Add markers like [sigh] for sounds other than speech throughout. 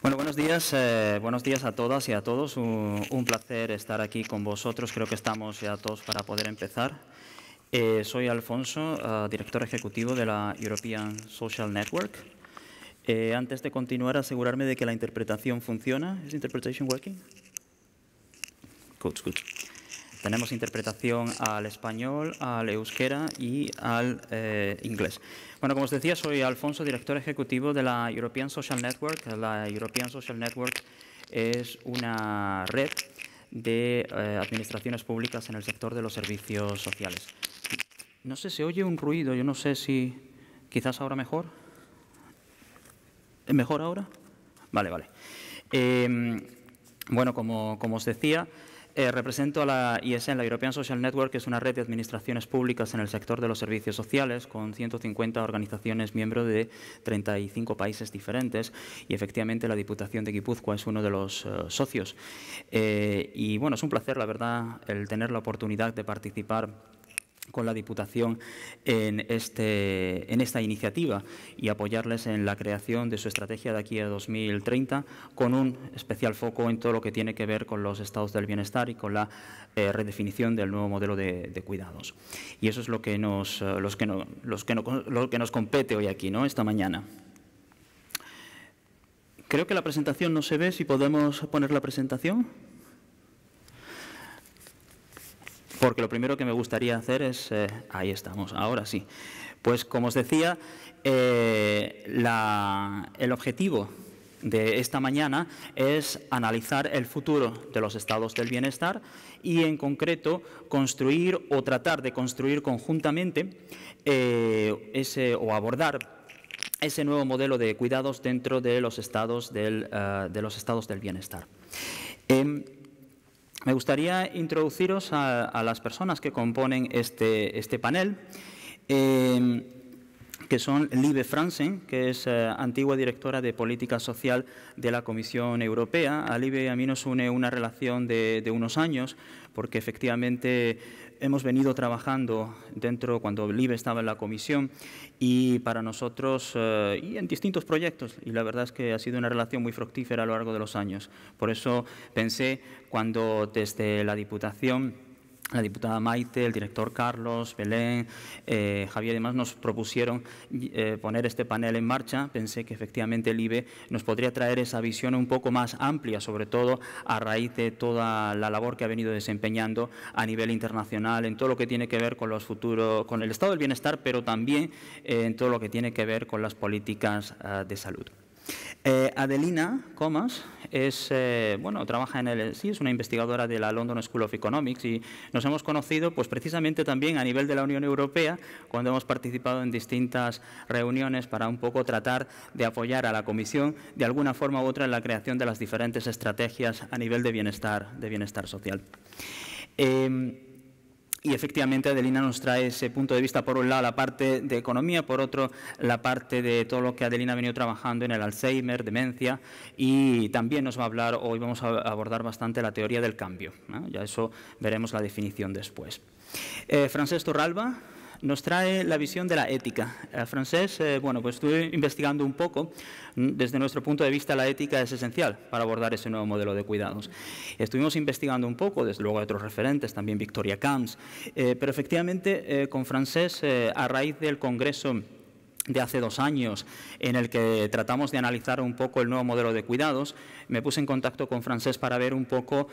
Bueno, buenos días, eh, buenos días a todas y a todos. Un, placer estar aquí con vosotros. Creo que estamos ya todos para poder empezar. Eh, soy Alfonso, eh, director ejecutivo de la European Social Network. antes de continuar, asegurarme de que la interpretación funciona. ¿Es interpretation working? Tenemos interpretación al español, al euskera y al eh, inglés. Bueno, como os decía, soy Alfonso, director ejecutivo de la European Social Network. La European Social Network es una red de eh, administraciones públicas en el sector de los servicios sociales. No sé, se oye un ruido, yo no sé si quizás ahora mejor. ¿Mejor ahora? Vale, vale. Eh, bueno, como os decía, eh, represento a la ISN, e la European Social Network, que es una red de administraciones públicas en el sector de los servicios sociales, con 150 organizaciones miembros de 35 países diferentes, y efectivamente la Diputación de Guipúzcoa es uno de los eh, socios. Eh, y bueno, es un placer, la verdad, el tener la oportunidad de participar con la Diputación este, en, esta iniciativa y apoyarles en la creación de su estrategia de aquí a 2030 con un especial foco en todo lo que tiene que ver con los estados del bienestar y con la eh, redefinición del nuevo modelo de, cuidados. Y eso es lo que nos, eh, lo que nos compete hoy aquí, ¿no? esta mañana. Creo que la presentación no se ve, si podemos poner la presentación porque lo primero que me gustaría hacer es, eh, ahí estamos, ahora sí, pues como os decía, eh, el objetivo de esta mañana es analizar el futuro de los estados del bienestar y en concreto construir o tratar de construir conjuntamente eh, ese, o abordar ese nuevo modelo de cuidados dentro de los estados del, de los estados del bienestar. Em, me gustaría introduciros a, las personas que componen este, este panel. Em, que son Libe Franzen, que es eh, antigua directora de Política Social de la Comisión Europea. A Liebe a mí nos une una relación de unos años, porque efectivamente hemos venido trabajando dentro cuando LIBE estaba en la comisión y para nosotros eh, y en distintos proyectos y la verdad es que ha sido una relación muy fructífera a lo largo de los años. Por eso pensé cuando desde la Diputación la diputada Maite, el director Carlos, Belén, eh, Javier y demás nos propusieron eh, poner este panel en marcha. Pensé que efectivamente el IBE nos podría traer esa visión un poco más amplia, sobre todo a raíz de toda la labor que ha venido desempeñando a nivel internacional en todo lo que tiene que ver con los futuros, con el estado del bienestar, pero también eh, en todo lo que tiene que ver con las políticas ah, de salud. Eh, Adelina Comas es, eh, bueno, trabaja en el sí, es una investigadora de la London School of Economics y nos hemos conocido pues precisamente también a nivel de la Unión Europea cuando hemos participado en distintas reuniones para un poco tratar de apoyar a la Comisión de alguna forma u otra en la creación de las diferentes estrategias a nivel de bienestar, de bienestar social. Eh, y efectivamente Adelina nos trae ese punto de vista, por un lado la parte de economía, por otro la parte de todo lo que Adelina ha venido trabajando en el Alzheimer, demencia, y también nos va a hablar, hoy vamos a abordar bastante la teoría del cambio. Ya eso veremos la definición después. Eh, nos trae la visión de la ética. Eh, Francés, eh, bueno, pues estuve investigando un poco. Mm, desde nuestro punto de vista, la ética es esencial para abordar ese nuevo modelo de cuidados. Estuvimos investigando un poco, desde luego, otros referentes, también Victoria Camps, eh, pero efectivamente, con Francés, a raíz del Congreso de hace dos años, en el que tratamos de analizar un poco el nuevo modelo de cuidados, me puse en contacto con Francés para ver un poco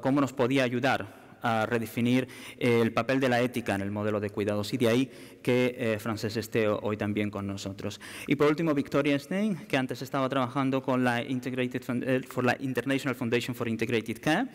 cómo nos podía ayudar a redefinir el papel de la ética en el modelo de cuidados y de ahí que eh, Francés esté hoy también con nosotros. Y por último, Victoria Stein, que antes estaba trabajando con la, Integrated eh, for International Foundation for Integrated Care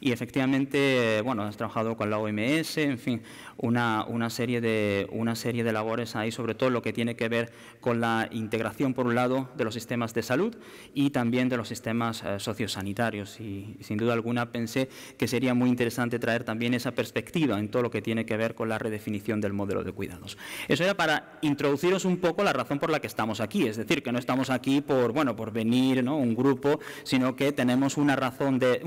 y efectivamente, bueno, has trabajado con la OMS, en fin, una, serie de, una serie de labores ahí, sobre todo lo que tiene que ver con la integración, por un lado, de los sistemas de salud y también de los sistemas eh, sociosanitarios. Y sin duda alguna pensé que sería muy interesante traer también esa perspectiva en todo lo que tiene que ver con la redefinición del modelo de cuidado. Eso era para introduciros un poco la razón por la que estamos aquí, es decir, que no estamos aquí por, por venir, un grupo, sino que tenemos una razón, de,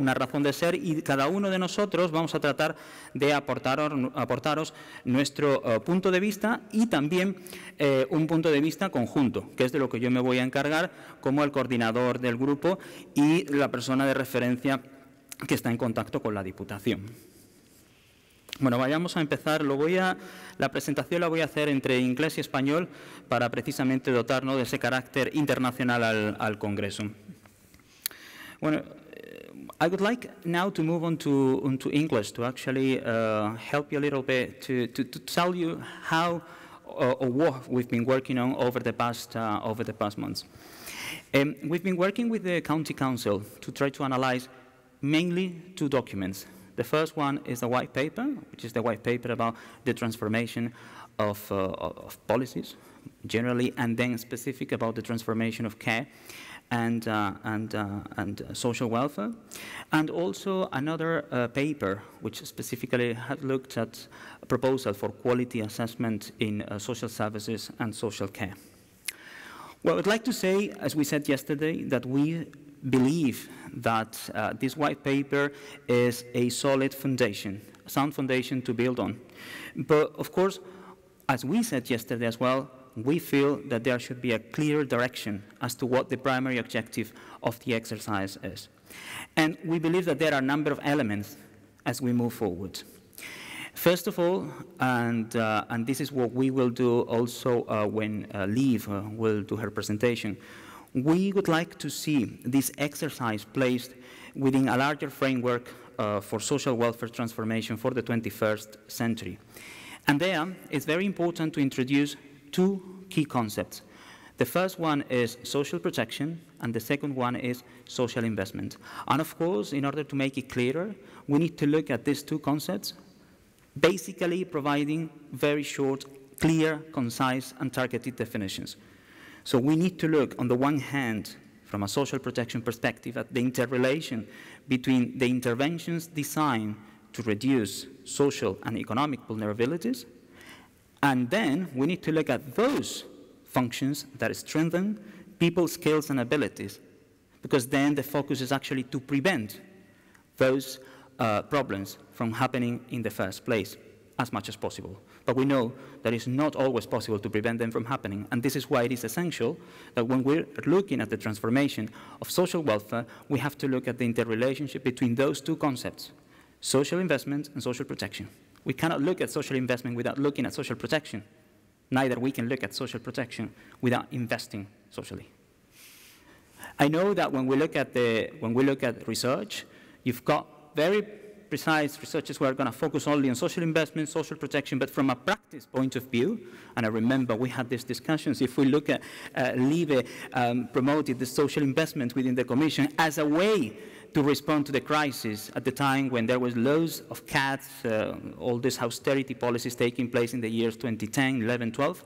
ser y cada uno de nosotros vamos a tratar de aportaros, nuestro eh, punto de vista y también eh, un punto de vista conjunto, que es de lo que yo me voy a encargar como el coordinador del grupo y la persona de referencia que está en contacto con la Diputación. Bueno, vayamos a empezar. Lo la presentación la voy a hacer entre inglés y español para precisamente dotarnos de ese carácter internacional al, Congreso. Bueno, eh, I would like now to move on to, to English to actually uh, help you a little bit to, to, to tell you how uh, or what we've been working on over the past, uh, over the past months. Um, we've been working with the County Council to try to analyze mainly two documents The first one is a white paper, which is the white paper about the transformation of, uh, of policies generally, and then specific about the transformation of care and, uh, and, uh, and social welfare. And also another uh, paper which specifically had looked at a proposal for quality assessment in uh, social services and social care. Well, I'd like to say, as we said yesterday, that we believe that uh, this white paper is a solid foundation, a sound foundation to build on. But of course, as we said yesterday as well, we feel that there should be a clear direction as to what the primary objective of the exercise is. And we believe that there are a number of elements as we move forward. First of all, and, uh, and this is what we will do also uh, when uh, Liv uh, will do her presentation, we would like to see this exercise placed within a larger framework uh, for social welfare transformation for the 21st century. And there, it's very important to introduce two key concepts. The first one is social protection, and the second one is social investment. And of course, in order to make it clearer, we need to look at these two concepts, basically providing very short, clear, concise, and targeted definitions. So we need to look, on the one hand, from a social protection perspective, at the interrelation between the interventions designed to reduce social and economic vulnerabilities, and then we need to look at those functions that strengthen people's skills and abilities, because then the focus is actually to prevent those uh, problems from happening in the first place as much as possible. But we know that it's not always possible to prevent them from happening. And this is why it is essential that when we're looking at the transformation of social welfare, we have to look at the interrelationship between those two concepts, social investment and social protection. We cannot look at social investment without looking at social protection. Neither we can look at social protection without investing socially. I know that when we look at, the, when we look at research, you've got very precise. Researchers who are going to focus only on social investment, social protection, but from a practice point of view, and I remember we had these discussions, if we look at uh, um, promoted the social investment within the Commission as a way to respond to the crisis at the time when there was loads of cuts, uh, all these austerity policies taking place in the years 2010, 11, 12.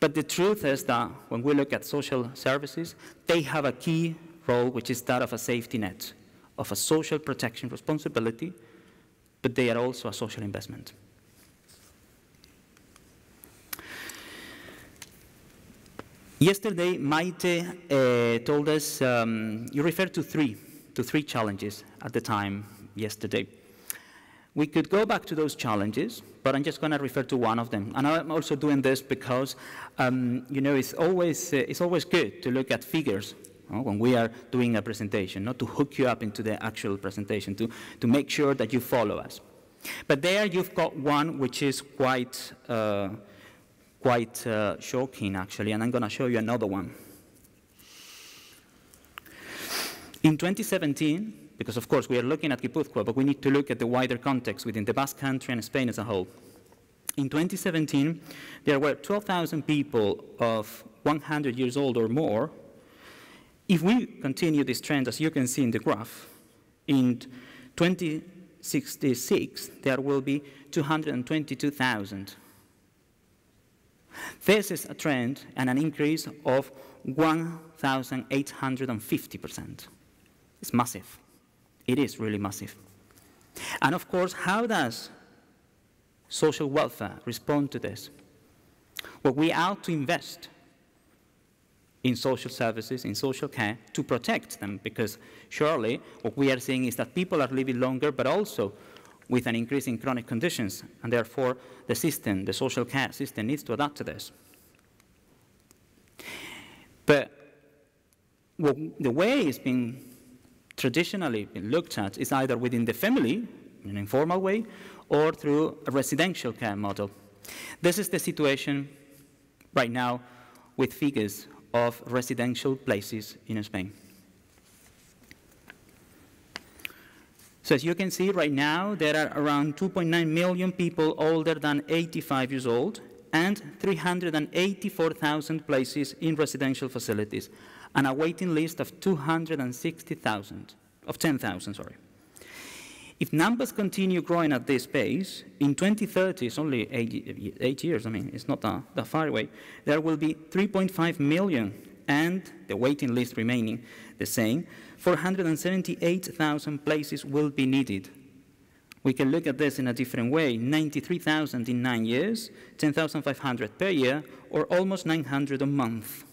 But the truth is that when we look at social services, they have a key role, which is that of a safety net of a social protection responsibility, but they are also a social investment. Yesterday, Maite uh, told us, um, you referred to three, to three challenges at the time yesterday. We could go back to those challenges, but I'm just going to refer to one of them. And I'm also doing this because, um, you know, it's always, uh, it's always good to look at figures when we are doing a presentation, not to hook you up into the actual presentation, to, to make sure that you follow us. But there you've got one which is quite, uh, quite uh, shocking, actually, and I'm going to show you another one. In 2017, because of course we are looking at Guipuzcoa, but we need to look at the wider context within the Basque Country and Spain as a whole. In 2017, there were 12,000 people of 100 years old or more if we continue this trend, as you can see in the graph, in 2066, there will be 222,000. This is a trend and an increase of 1,850%. It's massive. It is really massive. And of course, how does social welfare respond to this? Well, we are to invest in social services, in social care, to protect them. Because surely what we are seeing is that people are living longer, but also with an increase in chronic conditions. And therefore, the system, the social care system, needs to adapt to this. But the way it's been traditionally been looked at is either within the family, in an informal way, or through a residential care model. This is the situation right now with figures of residential places in Spain. So as you can see right now, there are around 2.9 million people older than 85 years old and 384,000 places in residential facilities and a waiting list of 260,000, of 10,000, sorry. If numbers continue growing at this pace, in 2030, it's only eight, eight years, I mean, it's not that, that far away, there will be 3.5 million and the waiting list remaining the same, 478,000 places will be needed. We can look at this in a different way, 93,000 in nine years, 10,500 per year, or almost 900 a month.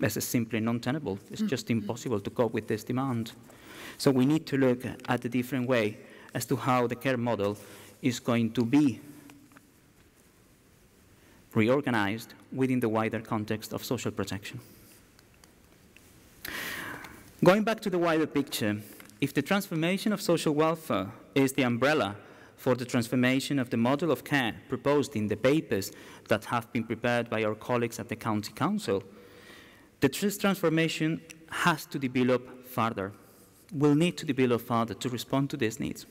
This is simply non-tenable. It's mm. just impossible to cope with this demand. So we need to look at a different way as to how the care model is going to be reorganized within the wider context of social protection. Going back to the wider picture, if the transformation of social welfare is the umbrella for the transformation of the model of care proposed in the papers that have been prepared by our colleagues at the County Council, the transformation has to develop further will need to the Bill of Father to respond to these needs.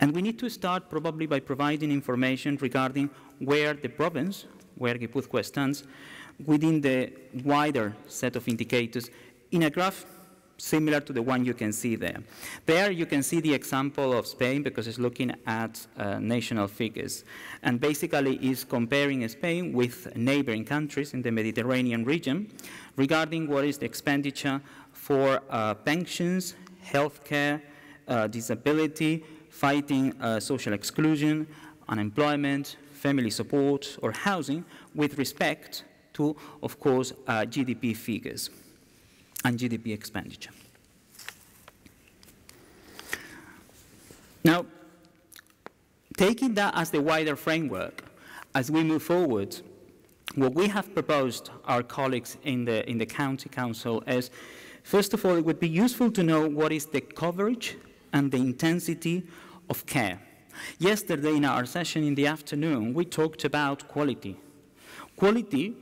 And we need to start probably by providing information regarding where the province, where Gipuzkoa stands, within the wider set of indicators in a graph similar to the one you can see there. There you can see the example of Spain because it's looking at uh, national figures. And basically is comparing Spain with neighboring countries in the Mediterranean region regarding what is the expenditure for uh, pensions, healthcare, uh, disability, fighting uh, social exclusion, unemployment, family support, or housing with respect to, of course, uh, GDP figures and GDP expenditure. Now, taking that as the wider framework, as we move forward, what we have proposed our colleagues in the, in the county council is, first of all, it would be useful to know what is the coverage and the intensity of care. Yesterday in our session in the afternoon, we talked about quality. Quality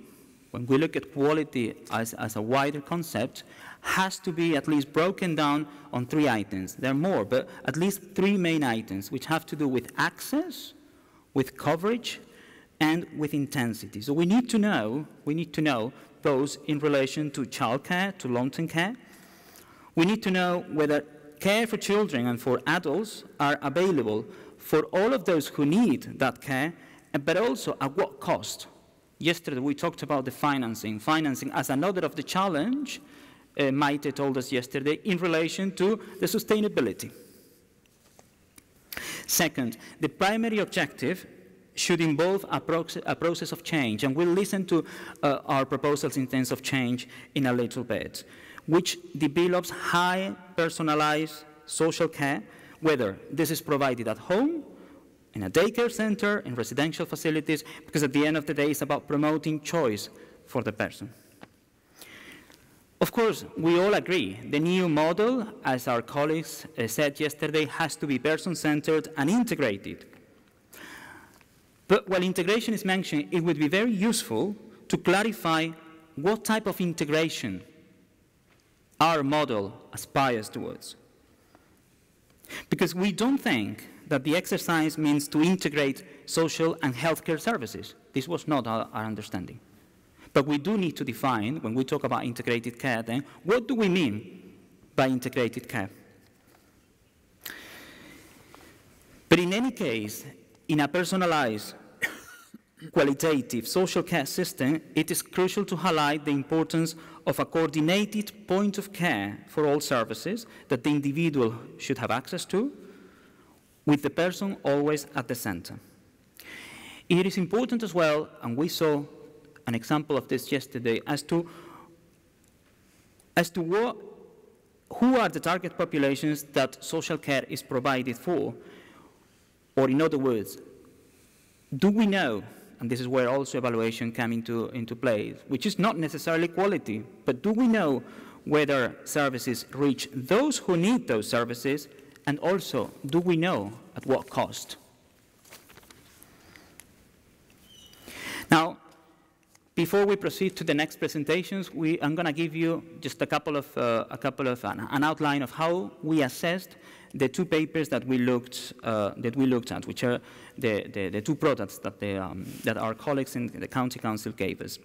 when we look at quality as, as a wider concept, has to be at least broken down on three items. There are more, but at least three main items, which have to do with access, with coverage, and with intensity. So we need to know, we need to know those in relation to childcare, to long-term care. We need to know whether care for children and for adults are available for all of those who need that care, but also at what cost Yesterday we talked about the financing. Financing as another of the challenge, uh, Maite told us yesterday, in relation to the sustainability. Second, the primary objective should involve a, a process of change, and we'll listen to uh, our proposals in terms of change in a little bit, which develops high personalized social care, whether this is provided at home in a daycare center, in residential facilities, because at the end of the day, it's about promoting choice for the person. Of course, we all agree the new model, as our colleagues eh, said yesterday, has to be person-centered and integrated. But while integration is mentioned, it would be very useful to clarify what type of integration our model aspires towards. Because we don't think that the exercise means to integrate social and healthcare services. This was not our, our understanding. But we do need to define, when we talk about integrated care then, what do we mean by integrated care? But in any case, in a personalized, [coughs] qualitative social care system, it is crucial to highlight the importance of a coordinated point of care for all services that the individual should have access to, with the person always at the center. It is important as well, and we saw an example of this yesterday, as to, as to what, who are the target populations that social care is provided for, or in other words, do we know, and this is where also evaluation comes into, into play, which is not necessarily quality, but do we know whether services reach those who need those services and also, do we know at what cost? Now, before we proceed to the next presentations, we, I'm going to give you just a couple of, uh, a couple of an, an, outline of how we assessed the two papers that we looked, uh, that we looked at, which are the, the, the two products that, they, um, that our colleagues in the county council gave us.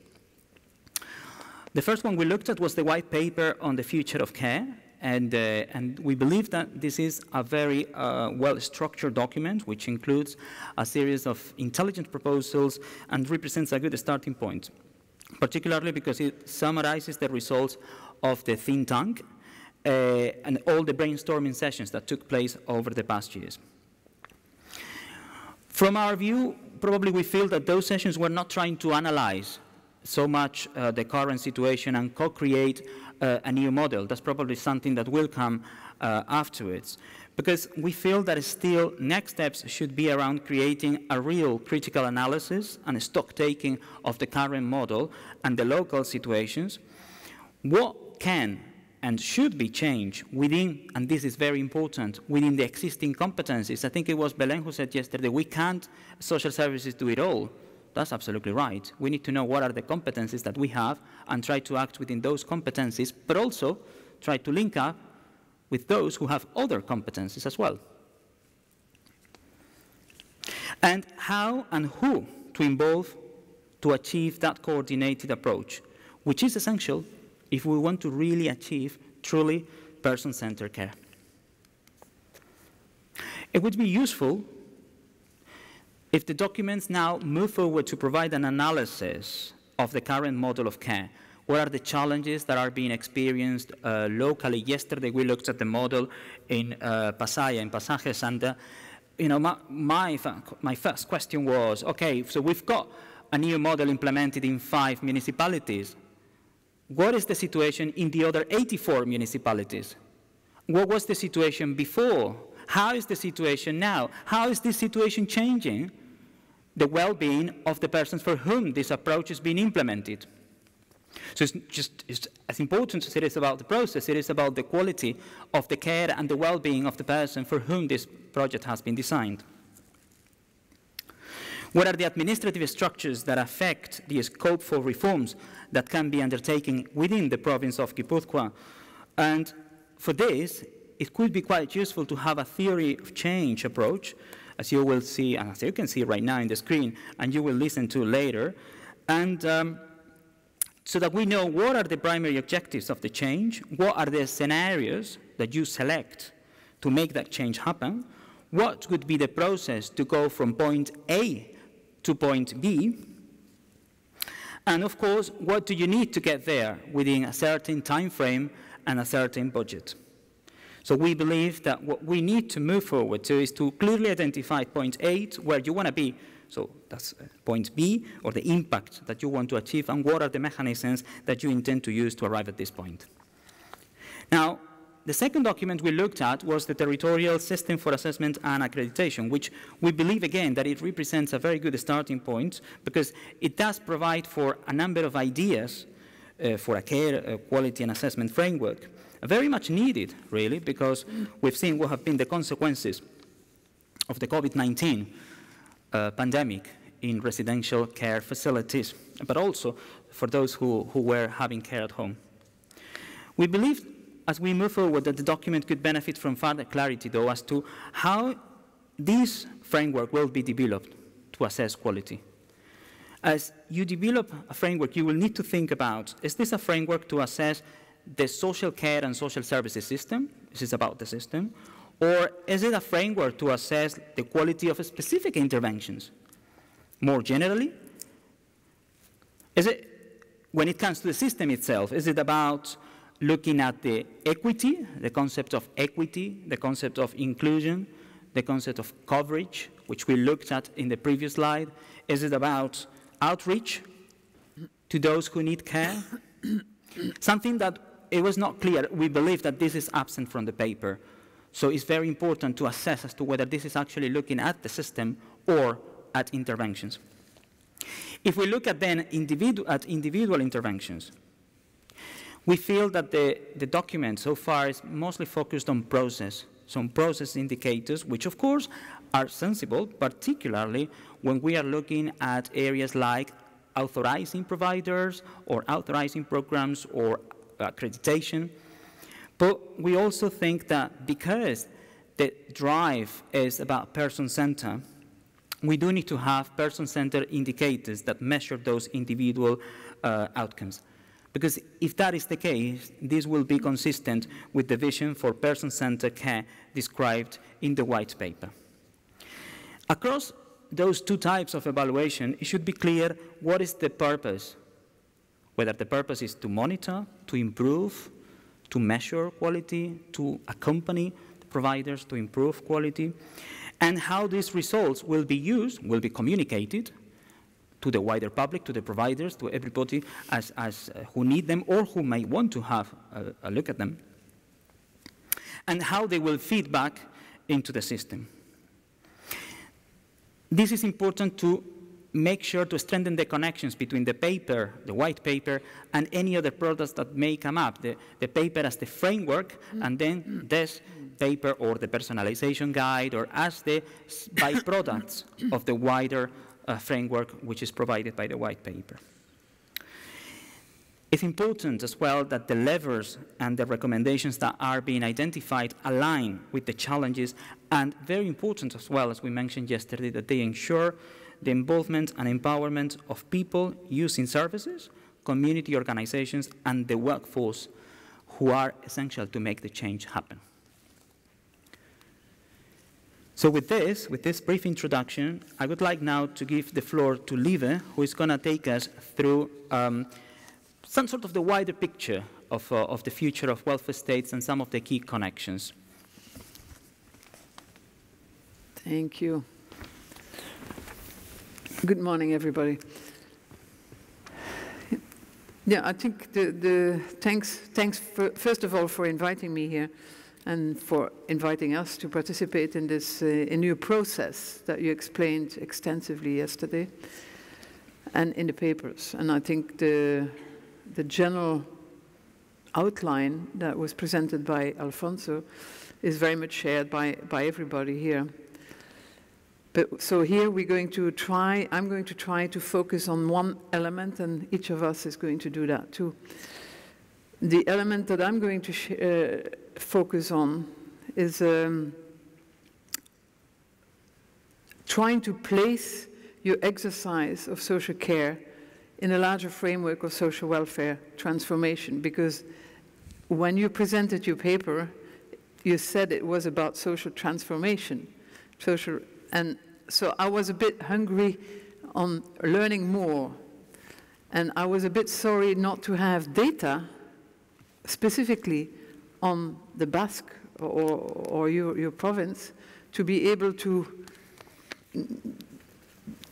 The first one we looked at was the white paper on the future of care, and, uh, and, we believe that this is a very uh, well-structured document, which includes a series of intelligent proposals and represents a good starting point, particularly because it summarizes the results of the think tank uh, and all the brainstorming sessions that took place over the past years. From our view, probably we feel that those sessions were not trying to analyze so much uh, the current situation and co-create uh, a new model. That's probably something that will come uh, afterwards. Because we feel that still next steps should be around creating a real critical analysis and stock taking of the current model and the local situations. What can and should be changed within, and this is very important, within the existing competencies. I think it was Belen who said yesterday, we can't, social services do it all. That's absolutely right. We need to know what are the competencies that we have and try to act within those competencies, but also try to link up with those who have other competencies as well. And how and who to involve to achieve that coordinated approach, which is essential if we want to really achieve truly person-centered care. It would be useful if the documents now move forward to provide an analysis of the current model of care, what are the challenges that are being experienced uh, locally? Yesterday we looked at the model in uh, Pasaya, in Pasajes, and uh, you know, my, my, my first question was, okay, so we've got a new model implemented in five municipalities. What is the situation in the other 84 municipalities? What was the situation before? How is the situation now? How is this situation changing? the well-being of the persons for whom this approach is being implemented. So it's just it's as important as it is about the process, it is about the quality of the care and the well-being of the person for whom this project has been designed. What are the administrative structures that affect the scope for reforms that can be undertaken within the province of Guipuzcoa? And for this, it could be quite useful to have a theory of change approach as you will see, and as you can see right now in the screen, and you will listen to later, and um, so that we know what are the primary objectives of the change, what are the scenarios that you select to make that change happen, what would be the process to go from point A to point B, and of course, what do you need to get there within a certain time frame and a certain budget. So we believe that what we need to move forward to is to clearly identify point eight, where you want to be. So that's uh, point B, or the impact that you want to achieve, and what are the mechanisms that you intend to use to arrive at this point. Now, the second document we looked at was the Territorial System for Assessment and Accreditation, which we believe, again, that it represents a very good starting point because it does provide for a number of ideas uh, for a care uh, quality and assessment framework very much needed, really, because we've seen what have been the consequences of the COVID-19 uh, pandemic in residential care facilities, but also for those who, who were having care at home. We believe, as we move forward, that the document could benefit from further clarity, though, as to how this framework will be developed to assess quality. As you develop a framework, you will need to think about, is this a framework to assess the social care and social services system? This is about the system. Or is it a framework to assess the quality of specific interventions? More generally, is it, when it comes to the system itself, is it about looking at the equity, the concept of equity, the concept of inclusion, the concept of coverage, which we looked at in the previous slide? Is it about outreach to those who need care? [coughs] Something that it was not clear. We believe that this is absent from the paper. So it's very important to assess as to whether this is actually looking at the system or at interventions. If we look at then individu at individual interventions, we feel that the, the document so far is mostly focused on process, some process indicators, which of course are sensible, particularly when we are looking at areas like authorizing providers or authorizing programs or accreditation. But we also think that because the drive is about person-centered, we do need to have person-centered indicators that measure those individual uh, outcomes. Because if that is the case, this will be consistent with the vision for person-centered care described in the white paper. Across those two types of evaluation, it should be clear what is the purpose whether the purpose is to monitor, to improve, to measure quality, to accompany providers to improve quality, and how these results will be used, will be communicated to the wider public, to the providers, to everybody as, as uh, who need them or who may want to have a, a look at them, and how they will feed back into the system. This is important to make sure to strengthen the connections between the paper, the white paper, and any other products that may come up. The, the paper as the framework, mm-hmm. and then this paper or the personalization guide, or as the byproducts [coughs] of the wider uh, framework which is provided by the white paper. It's important as well that the levers and the recommendations that are being identified align with the challenges, and very important as well, as we mentioned yesterday, that they ensure the involvement and empowerment of people using services, community organizations, and the workforce who are essential to make the change happen. So with this, with this brief introduction, I would like now to give the floor to Lieve, who is going to take us through um, some sort of the wider picture of, uh, of the future of welfare states and some of the key connections. Thank you. Good morning, everybody. Yeah, I think the, the thanks, thanks for, first of all for inviting me here and for inviting us to participate in this uh, new process that you explained extensively yesterday and in the papers. And I think the, the general outline that was presented by Alfonso is very much shared by, by everybody here. But, so here we're going to try, I'm going to try to focus on one element and each of us is going to do that too. The element that I'm going to uh, focus on is um, trying to place your exercise of social care in a larger framework of social welfare transformation because when you presented your paper, you said it was about social transformation social and so I was a bit hungry on learning more. And I was a bit sorry not to have data specifically on the Basque or, or your, your province to be able to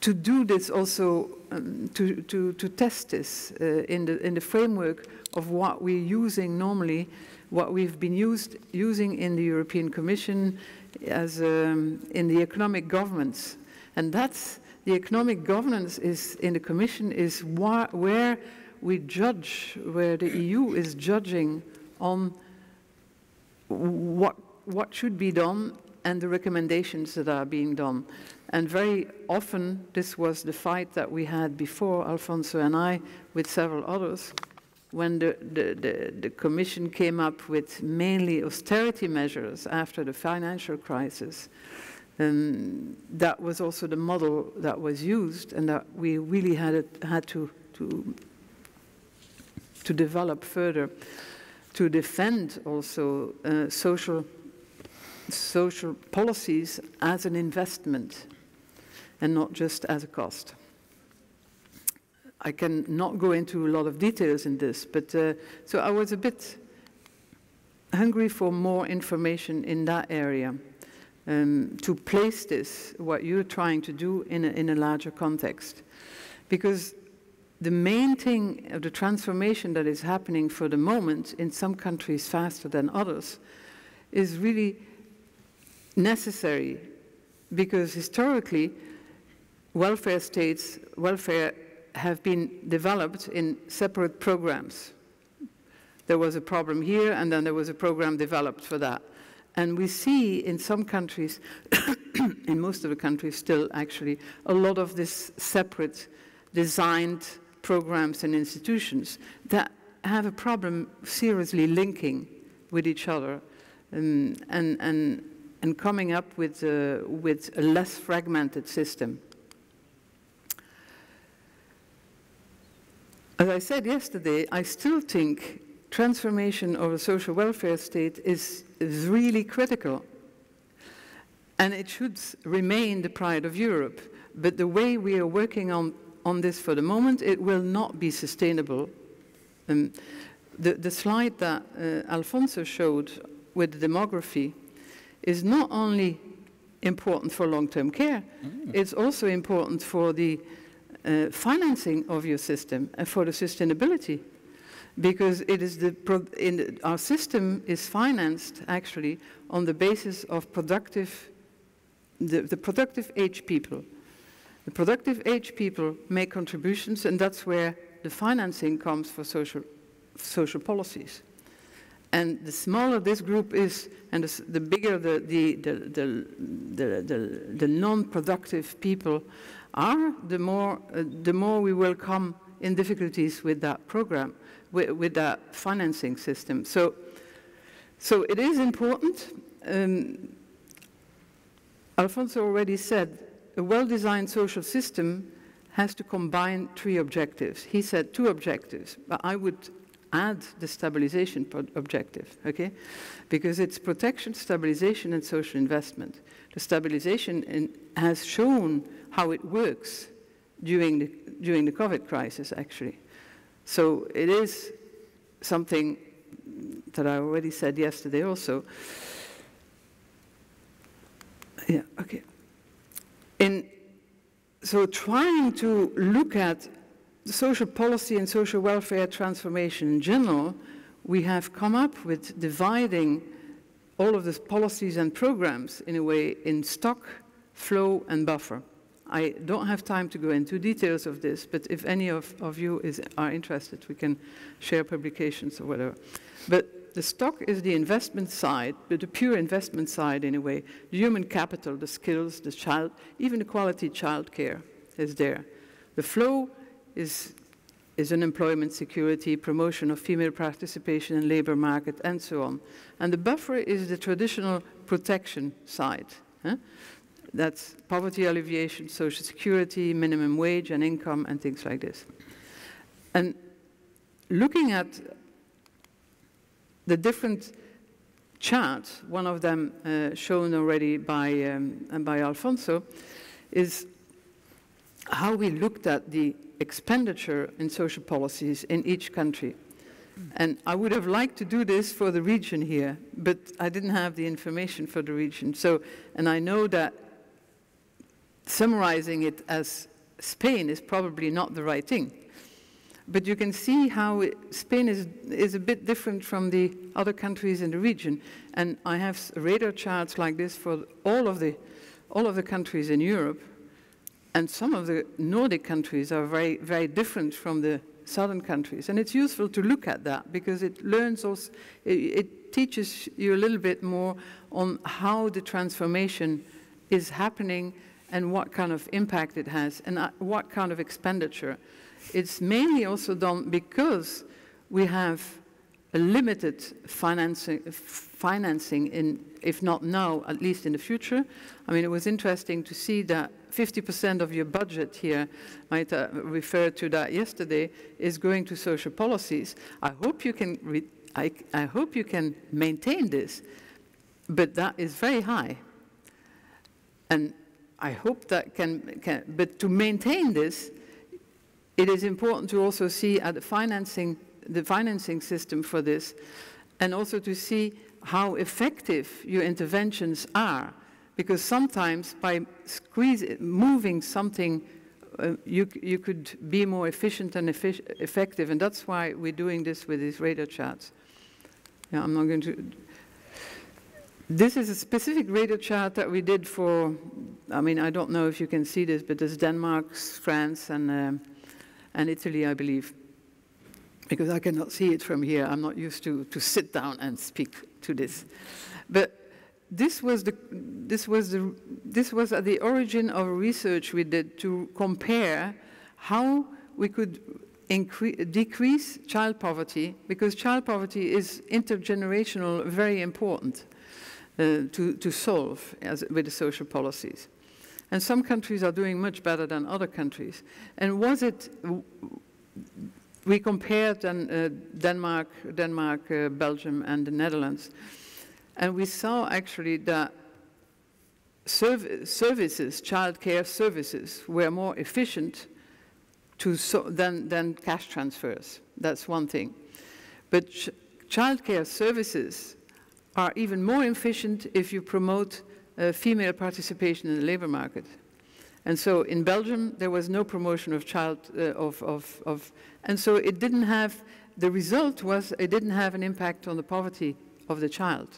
to do this also um, to, to, to test this uh, in, the, in the framework of what we're using normally, what we've been used, using in the European Commission as, um, in the economic governance. And that's the economic governance is in the Commission is where we judge, where the EU is judging on what, what should be done and the recommendations that are being done. And very often, this was the fight that we had before, Alfonso and I, with several others, when the, the, the, the, Commission came up with mainly austerity measures after the financial crisis, um, that was also the model that was used and that we really had, it, had to, to, to develop further to defend also uh, social, social policies as an investment and not just as a cost. I can not go into a lot of details in this, but uh, so I was a bit hungry for more information in that area um, to place this, what you're trying to do, in a, in a larger context. Because the main thing of the transformation that is happening for the moment in some countries faster than others is really necessary because historically welfare states, welfare have been developed in separate programs. There was a problem here, and then there was a program developed for that. And we see in some countries, [coughs] in most of the countries still actually, a lot of this separate designed programs and institutions that have a problem seriously linking with each other um, and, and, and coming up with, uh, with a less fragmented system. As I said yesterday, I still think transformation of a social welfare state is, is really critical. And it should remain the pride of Europe. But the way we are working on, on this for the moment, it will not be sustainable. Um, the, the, slide that uh, Alfonso showed with the demography is not only important for long-term care, mm. it's also important for the uh, financing of your system uh, for the sustainability because it is the in, our system is financed actually on the basis of productive the, the, productive age people. The productive age people make contributions, and that's where the financing comes for social social policies. And the smaller this group is, and the, the bigger the the the, the, the non-productive people, are, the more, uh, the more we will come in difficulties with that program, with, with that financing system. So, so it is important. Um, Alfonso already said, a well-designed social system has to combine three objectives. He said two objectives, but I would add the stabilization objective, okay? Because it's protection, stabilization, and social investment stabilization has shown how it works during the, during the COVID crisis, actually. So it is something that I already said yesterday also. Yeah, okay. In, so trying to look at social policy and social welfare transformation in general, we have come up with dividing all of the policies and programs, in a way, in stock, flow, and buffer. I don't have time to go into details of this, but if any of, of you is, are interested, we can share publications or whatever. But the stock is the investment side, but the pure investment side in a way. The human capital, the skills, the child, even the quality child care is there. The flow is is unemployment security, promotion of female participation in labor market, and so on. And the buffer is the traditional protection side. Huh? That's poverty alleviation, social security, minimum wage and income, and things like this. And looking at the different charts, one of them uh, shown already by, um, by Alfonso, is how we looked at the expenditure in social policies in each country. Hmm. And I would have liked to do this for the region here, but I didn't have the information for the region. So, and I know that summarizing it as Spain is probably not the right thing. But you can see how it, Spain is, is a bit different from the other countries in the region. And I have radar charts like this for all of the, all of the countries in Europe and some of the Nordic countries are very, very different from the southern countries. And it's useful to look at that because it learns us, it, it teaches you a little bit more on how the transformation is happening and what kind of impact it has and uh, what kind of expenditure. It's mainly also done because we have a limited financing, financing in if not now, at least in the future. I mean, it was interesting to see that 50% of your budget here, I uh, referred to that yesterday, is going to social policies. I hope you can, I, I hope you can maintain this, but that is very high. And I hope that can, can but to maintain this, it is important to also see at the financing, the financing system for this, and also to see how effective your interventions are. Because sometimes by moving something, uh, you, you could be more efficient and effic effective. And that's why we're doing this with these radar charts. Yeah, I'm not going to... This is a specific radar chart that we did for, I mean, I don't know if you can see this, but there's Denmark, France, and, uh, and Italy, I believe because I cannot see it from here. I'm not used to, to sit down and speak to this. But this was, the, this, was the, this was at the origin of research we did to compare how we could decrease child poverty, because child poverty is intergenerational, very important uh, to, to solve as, with the social policies. And some countries are doing much better than other countries. And was it we compared then, uh, Denmark, Denmark uh, Belgium, and the Netherlands. And we saw actually that serv services, childcare services, were more efficient so than, than cash transfers. That's one thing. But ch childcare services are even more efficient if you promote uh, female participation in the labor market. And so in Belgium, there was no promotion of child, uh, of, of, of, and so it didn't have, the result was it didn't have an impact on the poverty of the child.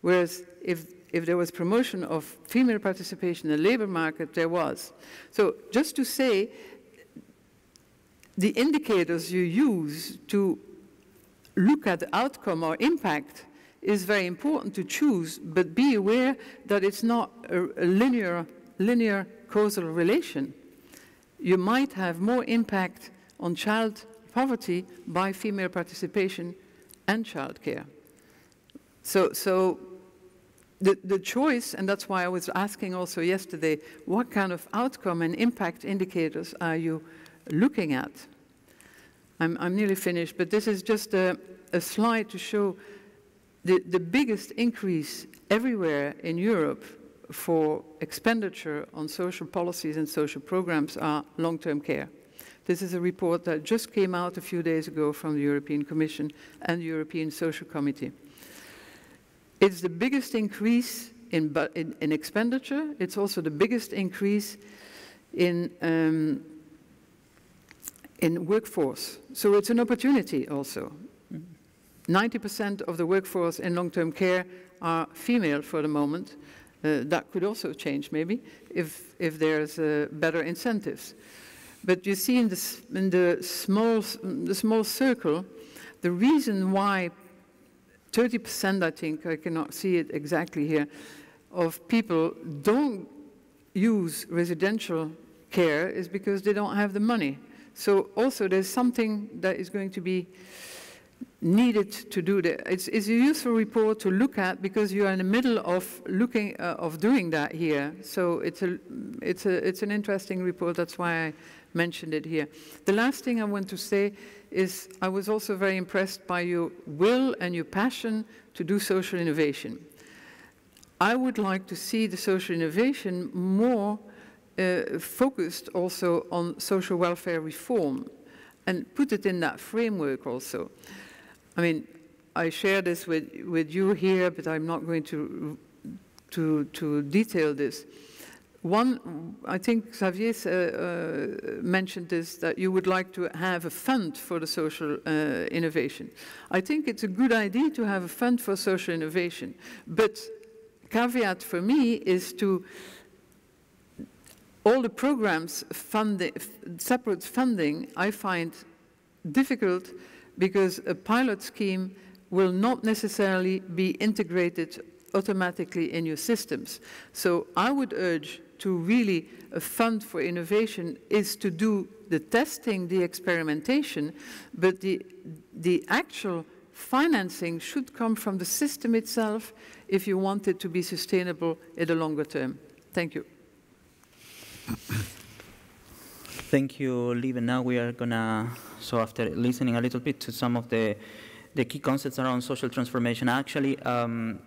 Whereas if, if there was promotion of female participation in the labor market, there was. So just to say, the indicators you use to look at the outcome or impact is very important to choose, but be aware that it's not a, a linear, linear causal relation, you might have more impact on child poverty by female participation and childcare. So, so the, the choice, and that's why I was asking also yesterday, what kind of outcome and impact indicators are you looking at? I'm, I'm nearly finished, but this is just a, a slide to show the, the biggest increase everywhere in Europe for expenditure on social policies and social programs are long-term care. This is a report that just came out a few days ago from the European Commission and the European Social Committee. It's the biggest increase in, in, in expenditure. It's also the biggest increase in, um, in workforce. So it's an opportunity also. 90% of the workforce in long-term care are female for the moment, uh, that could also change maybe if, if there's uh, better incentives. But you see in the, in the, small, the small circle, the reason why 30%, I think, I cannot see it exactly here, of people don't use residential care is because they don't have the money. So also there's something that is going to be needed to do that. It's, it's, a useful report to look at because you are in the middle of looking uh, of doing that here. So it's a it's a it's an interesting report. That's why I mentioned it here. The last thing I want to say is I was also very impressed by your will and your passion to do social innovation. I would like to see the social innovation more uh, focused also on social welfare reform and put it in that framework also. I mean, I share this with, with you here, but I'm not going to, to, to detail this. One, I think Xavier uh, uh, mentioned this, that you would like to have a fund for the social uh, innovation. I think it's a good idea to have a fund for social innovation, but caveat for me is to all the programs funding, separate funding, I find difficult because a pilot scheme will not necessarily be integrated automatically in your systems. So I would urge to really a fund for innovation is to do the testing, the experimentation, but the, the actual financing should come from the system itself if you want it to be sustainable in the longer term. Thank you. Thank you, Liv. And now we are gonna, so after listening a little bit to some of the, the key concepts around social transformation, actually, um,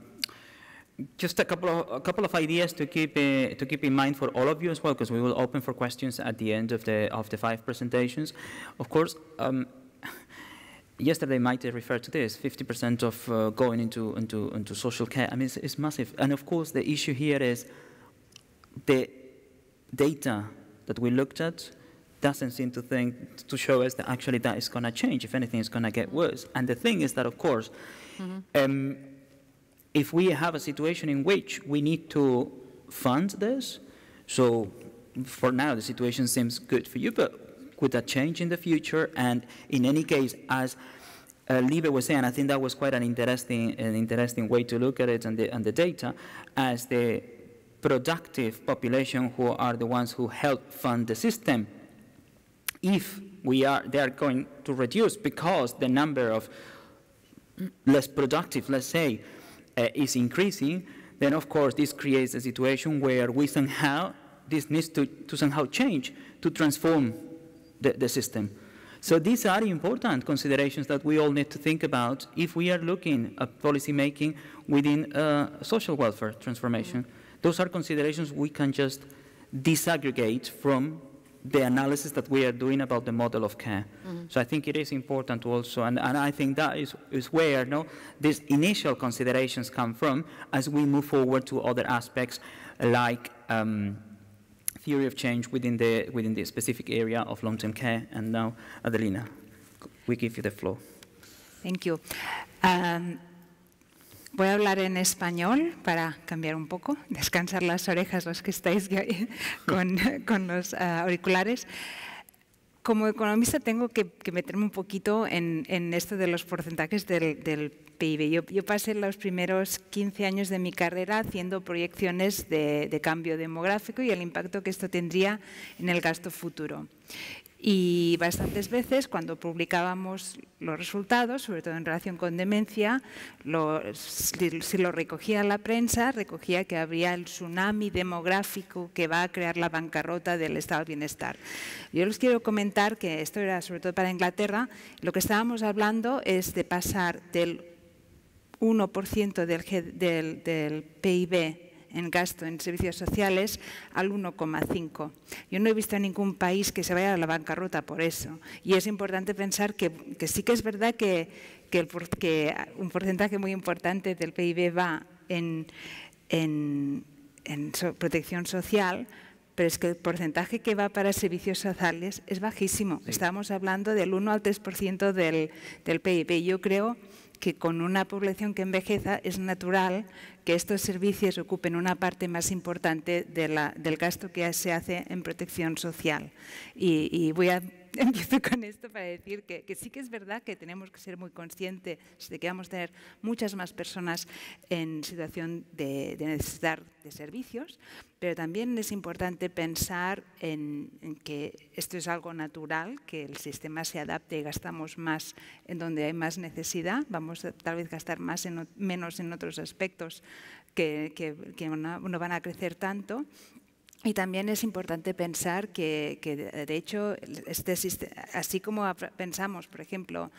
just a couple of a couple of ideas to keep uh, to keep in mind for all of you as well, because we will open for questions at the end of the of the five presentations. Of course, um, [laughs] yesterday have referred to this: 50% of uh, going into into into social care. I mean, it's, it's massive, and of course, the issue here is the data that we looked at doesn't seem to think to show us that actually that is going to change. If anything, it's going to get worse. And the thing is that, of course, mm -hmm. um, if we have a situation in which we need to fund this, so for now the situation seems good for you, but could that change in the future? And in any case, as uh, Liebe was saying, I think that was quite an interesting, an interesting way to look at it and the, and the data, as the productive population who are the ones who help fund the system if we are, they are going to reduce because the number of less productive, let's say, uh, is increasing, then of course this creates a situation where we somehow, this needs to, to somehow change to transform the, the system. So these are important considerations that we all need to think about if we are looking at policy making within uh, social welfare transformation. Mm-hmm. Those are considerations we can just disaggregate from the analysis that we are doing about the model of care. Mm-hmm. So I think it is important also, and, and I think that is, is where no, these initial considerations come from as we move forward to other aspects like um, theory of change within the, within the specific area of long-term care. And now, Adelina, we give you the floor. Thank you. Um, Voy a hablar en español para cambiar un poco, [laughs] descansar las orejas los que estáis [laughs] con, [laughs] con los ah, auriculares. Como economista tengo que, meterme un poquito en, esto de los porcentajes del, PIB. Yo, pasé los primeros 15 años de mi carrera haciendo proyecciones de, de cambio demográfico y el impacto que esto tendría en el gasto futuro. Y bastantes veces cuando publicábamos los resultados, sobre todo en relación con demencia, si, lo recogía la prensa, recogía que habría el tsunami demográfico que va a crear la bancarrota del estado de bienestar. Yo les quiero comentar que esto era sobre todo para Inglaterra, lo que estábamos hablando es de pasar del 1% del PIB en gasto en servicios sociales al 1,5. Yo no he visto a ningún país que se vaya a la bancarrota por eso. Y es importante pensar que, sí que es verdad que, un porcentaje muy importante del PIB va en, protección social, pero es que el porcentaje que va para servicios sociales es bajísimo. Estamos Estábamos hablando del 1 al 3% del, del PIB. Yo creo que con una población que envejeza es natural que estos servicios ocupen una parte más importante del gasto que se hace en protección social. y voy a [laughs] empiezo con esto para decir que, sí que es verdad que tenemos que ser muy conscientes de que vamos a tener muchas más personas en situación de, de necesitar de servicios, pero también es importante pensar en, que esto es algo natural, que el sistema se adapte y gastamos más en donde hay más necesidad, vamos a tal vez gastar más en, menos en otros aspectos que, no van a crecer tanto y también es importante pensar que, de hecho, este así como pensamos, por ejemplo,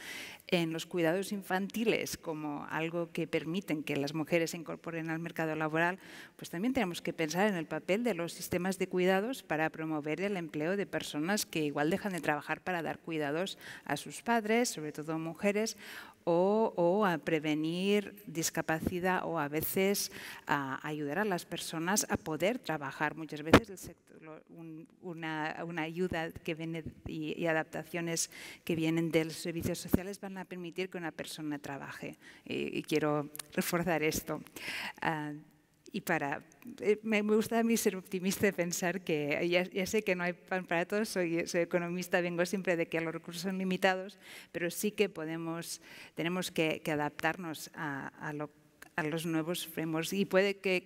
en los cuidados infantiles como algo que permiten que las mujeres se incorporen al mercado laboral, pues también tenemos que pensar en el papel de los sistemas de cuidados para promover el empleo de personas que igual dejan de trabajar para dar cuidados a sus padres, sobre todo mujeres, o, a prevenir discapacidad o a veces a ayudar a las personas a poder trabajar. Muchas veces el una, ayuda que viene y, adaptaciones que vienen de los servicios sociales van a permitir que una persona trabaje. Y, quiero reforzar esto. Ah, y para, eh, me gusta a mí ser optimista y pensar que ya, sé que no hay pan para todos, soy, economista, vengo siempre de que los recursos son limitados, pero sí que podemos, tenemos que, adaptarnos a, los nuevos frameworks y puede que,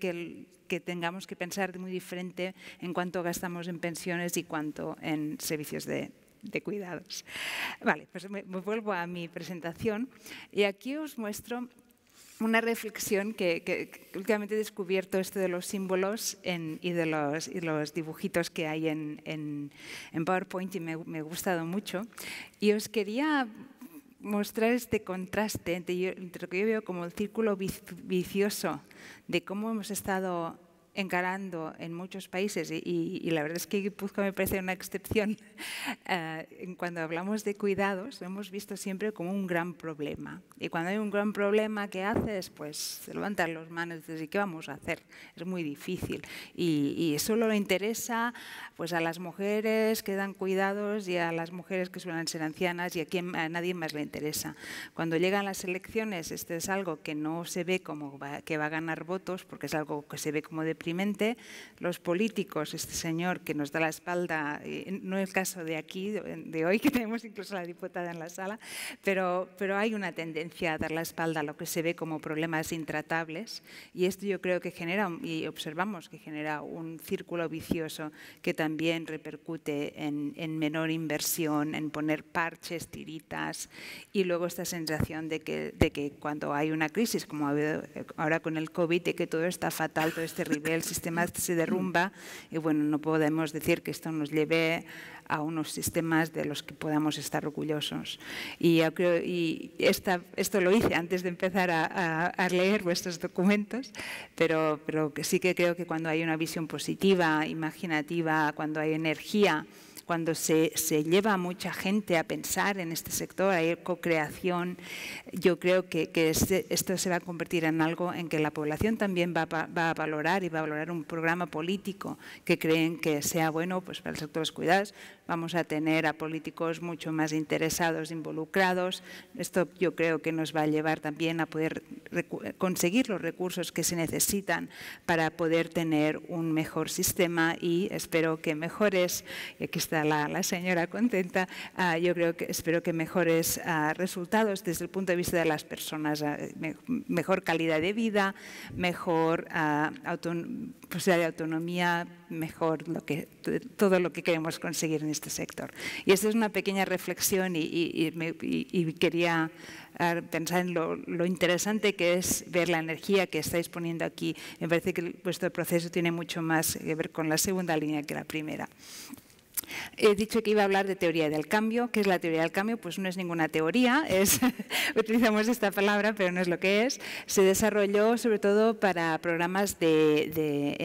tengamos que pensar muy diferente en cuánto gastamos en pensiones y cuánto en servicios de, cuidados. Vale, pues me vuelvo a mi presentación y aquí os muestro una reflexión que, últimamente he descubierto esto de los símbolos y de los, dibujitos que hay en, PowerPoint y me, ha gustado mucho. Y os quería mostrar este contraste entre lo que yo veo como el círculo vicioso de cómo hemos estado encarando en muchos países, y, la verdad es que Guipúzcoa me parece una excepción, [laughs] eh, cuando hablamos de cuidados lo hemos visto siempre como un gran problema. Y cuando hay un gran problema, ¿qué haces? Pues levantar los manos y decir, ¿qué vamos a hacer? Es muy difícil. Y, solo le interesa pues, a las mujeres que dan cuidados y a las mujeres que suelen ser ancianas y a, quien, a nadie más le interesa. Cuando llegan las elecciones, esto es algo que no se ve como que va a ganar votos, porque es algo que se ve como de los políticos, este señor que nos da la espalda, eh, no es el caso de aquí, de hoy, [laughs] que tenemos incluso a la diputada en la sala, pero, pero hay una tendencia a dar la espalda a lo que se ve como problemas intratables y esto yo creo que genera, y observamos que genera un círculo vicioso que también repercute en, menor inversión, en poner parches, tiritas y luego esta sensación de que, de que cuando hay una crisis, como ha habido eh, ahora con el COVID, de que todo está fatal, todo es [laughs] terrible, el sistema este se derrumba y bueno, no podemos decir que esto nos lleve a unos sistemas de los que podamos estar orgullosos. Y, y esto lo hice antes de empezar a, a, leer vuestros documentos, pero, pero sí que creo que cuando hay una visión positiva, imaginativa, cuando hay energía, cuando se, se lleva mucha gente a pensar en este sector, hay co-creación, yo creo que, este, esto se va a convertir en algo en que la población también va, a valorar y va a valorar un programa político que creen que sea bueno pues, para el sector de los cuidados, vamos a tener a políticos mucho más interesados, involucrados. Esto yo creo que nos va a llevar también a poder conseguir los recursos que se necesitan para poder tener un mejor sistema y espero que mejores, y aquí está la, señora contenta, ah, yo creo que espero que mejores ah, resultados desde el punto de vista de las personas, ah, mejor calidad de vida, mejor autonomía pues sea de autonomía, mejor lo que, todo lo que queremos conseguir en este sector. Y esta es una pequeña reflexión y, quería ah, pensar en lo, lo, interesante que es ver la energía que estáis poniendo aquí. Me parece que vuestro proceso tiene mucho más que ver con la segunda línea que la primera. He dicho que iba a hablar de teoría del cambio. ¿Qué es la teoría del cambio? Pues no es ninguna teoría, es, [laughs] utilizamos esta palabra, pero no es lo que es. Se desarrolló sobre todo para programas de,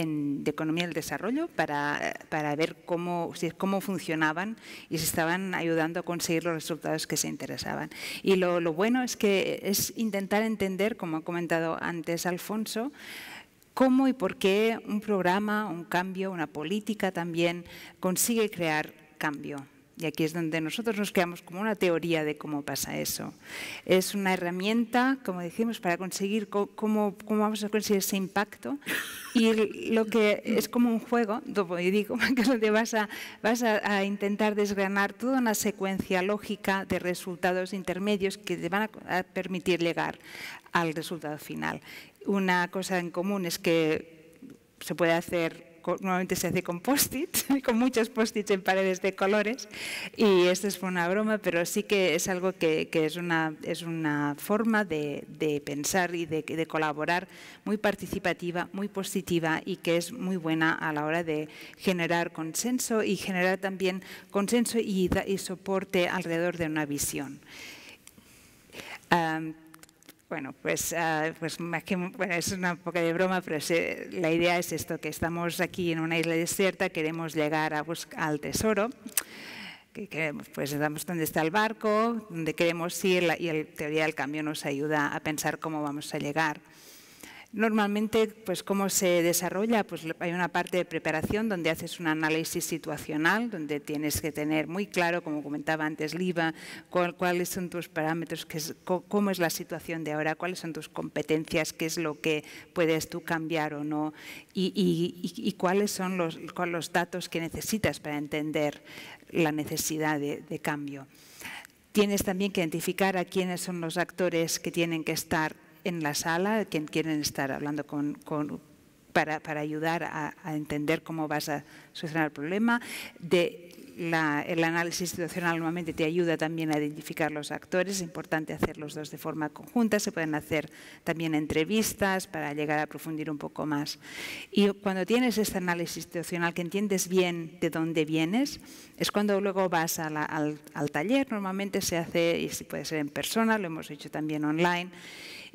economía del desarrollo, para, para, ver cómo, cómo funcionaban y si estaban ayudando a conseguir los resultados que se interesaban. Y lo, lo bueno es que es intentar entender, como ha comentado antes Alfonso, cómo y por qué un programa, un cambio, una política también consigue crear cambio. Y aquí es donde nosotros nos quedamos como una teoría de cómo pasa eso. Es una herramienta, como decimos, para conseguir cómo, vamos a conseguir ese impacto. Y lo que es como un juego, como digo, [laughs] que donde vas, vas a, a, intentar desgranar toda una secuencia lógica de resultados intermedios que te van a permitir llegar al resultado final. Una cosa en común es que se puede hacer, normalmente se hace con post it [laughs] con muchos post-its en paredes de colores, y esto es una broma, pero sí que es algo que, es, una, es una forma de, pensar y de, colaborar muy participativa, muy positiva y que es muy buena a la hora de generar consenso y generar también consenso y, soporte alrededor de una visión. Bueno, pues, ah, pues es una poca de broma, pero eh, la idea es esto, que estamos aquí en una isla desierta, queremos llegar a buscar al tesoro, que queremos, pues sabemos dónde está el barco, dónde queremos ir, y la teoría del cambio nos ayuda a pensar cómo vamos a llegar. Normalmente, pues, ¿cómo se desarrolla? Pues hay una parte de preparación donde haces un análisis situacional, donde tienes que tener muy claro, como comentaba antes Liva, cuáles son tus parámetros, cómo es la situación de ahora, cuáles son tus competencias, qué es lo que puedes tú cambiar o no, y, cuáles son los, datos que necesitas para entender la necesidad de cambio. Tienes también que identificar a quiénes son los actores que tienen que estar en la sala, quien quieren estar hablando con, para, para, ayudar a, entender cómo vas a solucionar el problema. De el análisis institucional normalmente te ayuda también a identificar los actores, es importante hacer los dos de forma conjunta, se pueden hacer también entrevistas para llegar a profundir un poco más. Y cuando tienes este análisis institucional que entiendes bien de dónde vienes, es cuando luego vas al, al taller, normalmente se hace, y puede ser en persona, lo hemos hecho también online,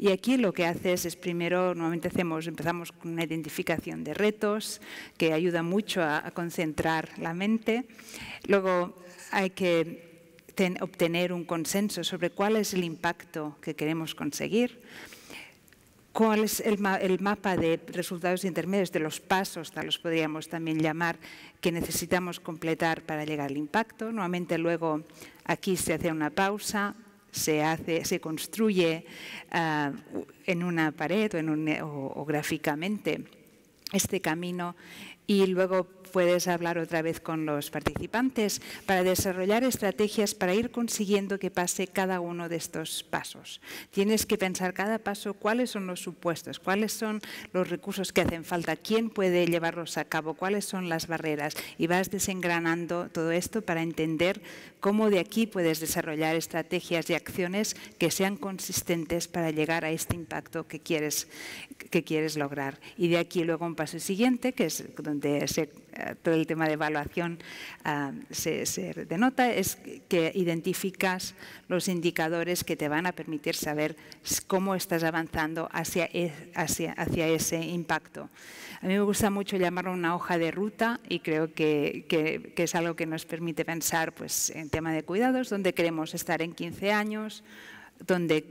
y aquí lo que haces es primero, normalmente hacemos, empezamos con una identificación de retos que ayuda mucho a, concentrar la mente. Luego hay que obtener un consenso sobre cuál es el impacto que queremos conseguir cuál es el, mapa de resultados intermedios, de los pasos, tal los podríamos también llamar, que necesitamos completar para llegar al impacto. Nuevamente luego aquí se hace una pausa, se, hace, se construye ah, en una pared o, en un, o gráficamente este camino y luego puedes hablar otra vez con los participantes para desarrollar estrategias para ir consiguiendo que pase cada uno de estos pasos. Tienes que pensar cada paso cuáles son los supuestos, cuáles son los recursos que hacen falta, quién puede llevarlos a cabo, cuáles son las barreras y vas desengranando todo esto para entender cómo de aquí puedes desarrollar estrategias y acciones que sean consistentes para llegar a este impacto que quieres, que quieres lograr. Y de aquí luego un paso siguiente, que es donde se eh, todo el tema de evaluación ah, se, denota es que identificas los indicadores que te van a permitir saber cómo estás avanzando hacia, e, hacia, ese impacto. A mí me gusta mucho llamarlo una hoja de ruta y creo que, es algo que nos permite pensar pues, en tema de cuidados, dónde queremos estar en 15 años,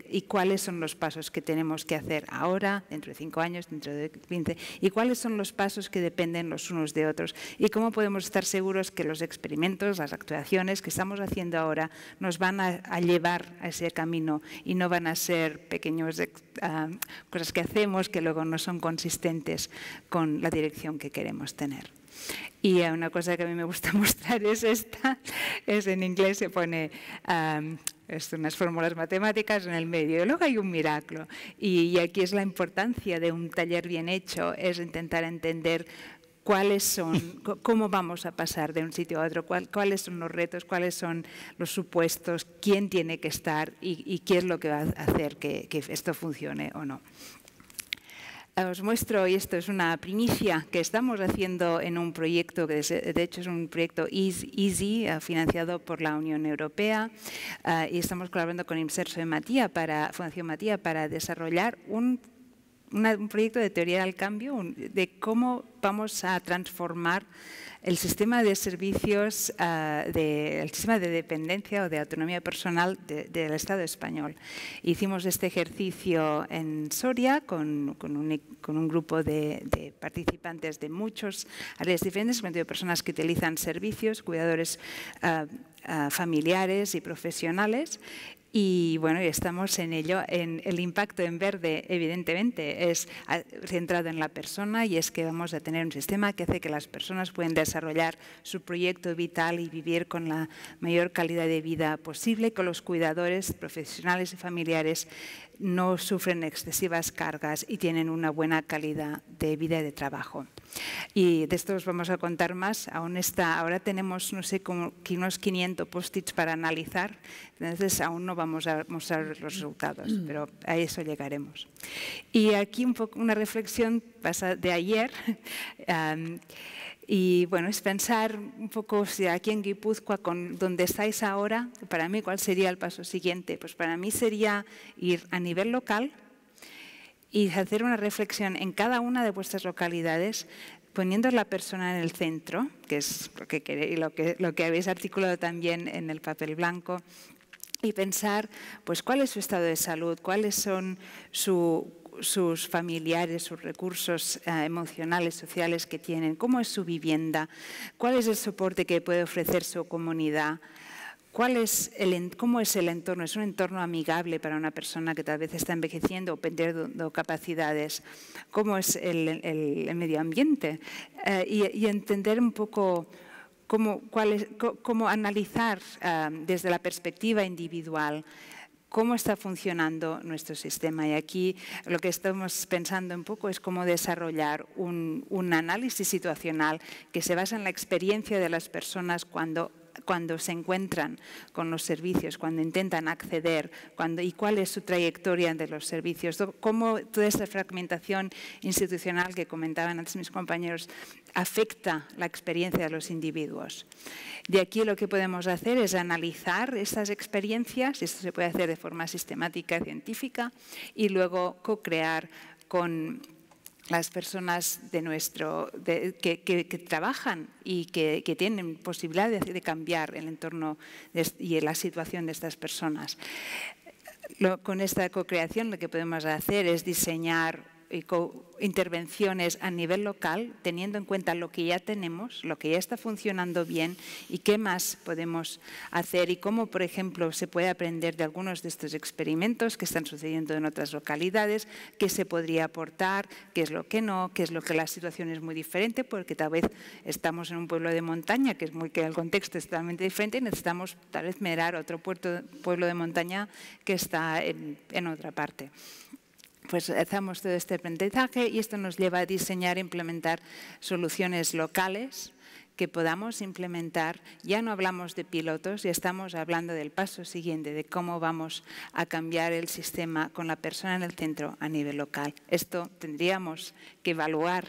y cuáles son los pasos que tenemos que hacer ahora, dentro de cinco años, dentro de 15, y cuáles son los pasos que dependen los unos de otros y cómo podemos estar seguros que los experimentos, las actuaciones que estamos haciendo ahora nos van a, llevar a ese camino y no van a ser pequeñas eh, cosas que hacemos que luego no son consistentes con la dirección que queremos tener. Y eh, una cosa que a mí me gusta [laughs] mostrar es esta, es en inglés se pone um, es unas fórmulas matemáticas en el medio. Y luego hay un milagro. Y, aquí es la importancia de un taller bien hecho, es intentar entender cuáles son, [laughs] cómo vamos a pasar de un sitio a otro, cuáles son los retos, cuáles son los supuestos, quién tiene que estar y, qué es lo que va a hacer que esto funcione o no. Os muestro, y esto es una primicia que estamos haciendo en un proyecto, que de hecho es un proyecto EASY, eh, financiado por la Unión Europea, eh, y estamos colaborando con Inserso de Matía para, Fundación Matía para desarrollar un un proyecto de teoría del cambio, de cómo vamos a transformar el sistema de servicios, ah, sistema de dependencia o de autonomía personal del Estado español. Hicimos este ejercicio en Soria con, e, un, grupo de, participantes de muchos áreas diferentes, de personas que utilizan servicios, cuidadores ah, ah, familiares y profesionales y bueno, estamos en ello. En el impacto en verde, evidentemente, es ah, centrado en la persona y es que vamos a tener un sistema que hace que las personas puedan desarrollar su proyecto vital y vivir con la mayor calidad de vida posible, con los cuidadores profesionales y familiares no sufren excesivas cargas y tienen una buena calidad de vida y de trabajo. Y de esto os vamos a contar más. Aún está, ahora tenemos, no sé, como unos 500 post-its para analizar, entonces aún no vamos a mostrar los resultados, mm. pero a eso llegaremos. Y aquí un poco una reflexión de ayer. [laughs] Y bueno, es pensar un poco si aquí en Guipúzcoa, con donde estáis ahora, para mí, ¿cuál sería el paso siguiente? Pues para mí sería ir a nivel local y hacer una reflexión en cada una de vuestras localidades poniendo la persona en el centro, que es lo que, lo que, lo que habéis articulado también en el papel blanco, y pensar pues, cuál es su estado de salud, cuáles son su, sus familiares, sus recursos eh, emocionales, sociales que tienen, cómo es su vivienda, cuál es el soporte que puede ofrecer su comunidad, ¿Cómo es el entorno? ¿Es un entorno amigable para una persona que tal vez está envejeciendo o perdiendo capacidades? ¿Cómo es el, medio ambiente? Eh, y, entender un poco cómo, analizar eh, desde la perspectiva individual cómo está funcionando nuestro sistema. Y aquí lo que estamos pensando un poco es cómo desarrollar un, análisis situacional que se basa en la experiencia de las personas cuando cuando se encuentran con los servicios, cuando intentan acceder, cuando, y cuál es su trayectoria de los servicios, cómo toda esa fragmentación institucional que comentaban antes mis compañeros afecta la experiencia de los individuos. De aquí lo que podemos hacer es analizar esas experiencias, esto se puede hacer de forma sistemática, científica, y luego co-crear con las personas de nuestro, que, trabajan y que, tienen posibilidad de, cambiar el entorno y la situación de estas personas. con esta co-creación lo que podemos hacer es diseñar y intervenciones a nivel local, teniendo en cuenta lo que ya tenemos, lo que ya está funcionando bien y qué más podemos hacer y cómo, por ejemplo, se puede aprender de algunos de estos experimentos que están sucediendo en otras localidades, qué se podría aportar, qué es lo que no, qué es lo que la situación es muy diferente, porque tal vez estamos en un pueblo de montaña, que es muy que el contexto es totalmente diferente, y necesitamos tal vez mirar otro pueblo de montaña que está en otra parte pues hacemos todo este aprendizaje y esto nos lleva a diseñar e implementar soluciones locales que podamos implementar. Ya no hablamos de pilotos, ya estamos hablando del paso siguiente, de cómo vamos a cambiar el sistema con la persona en el centro a nivel local. Esto tendríamos que evaluar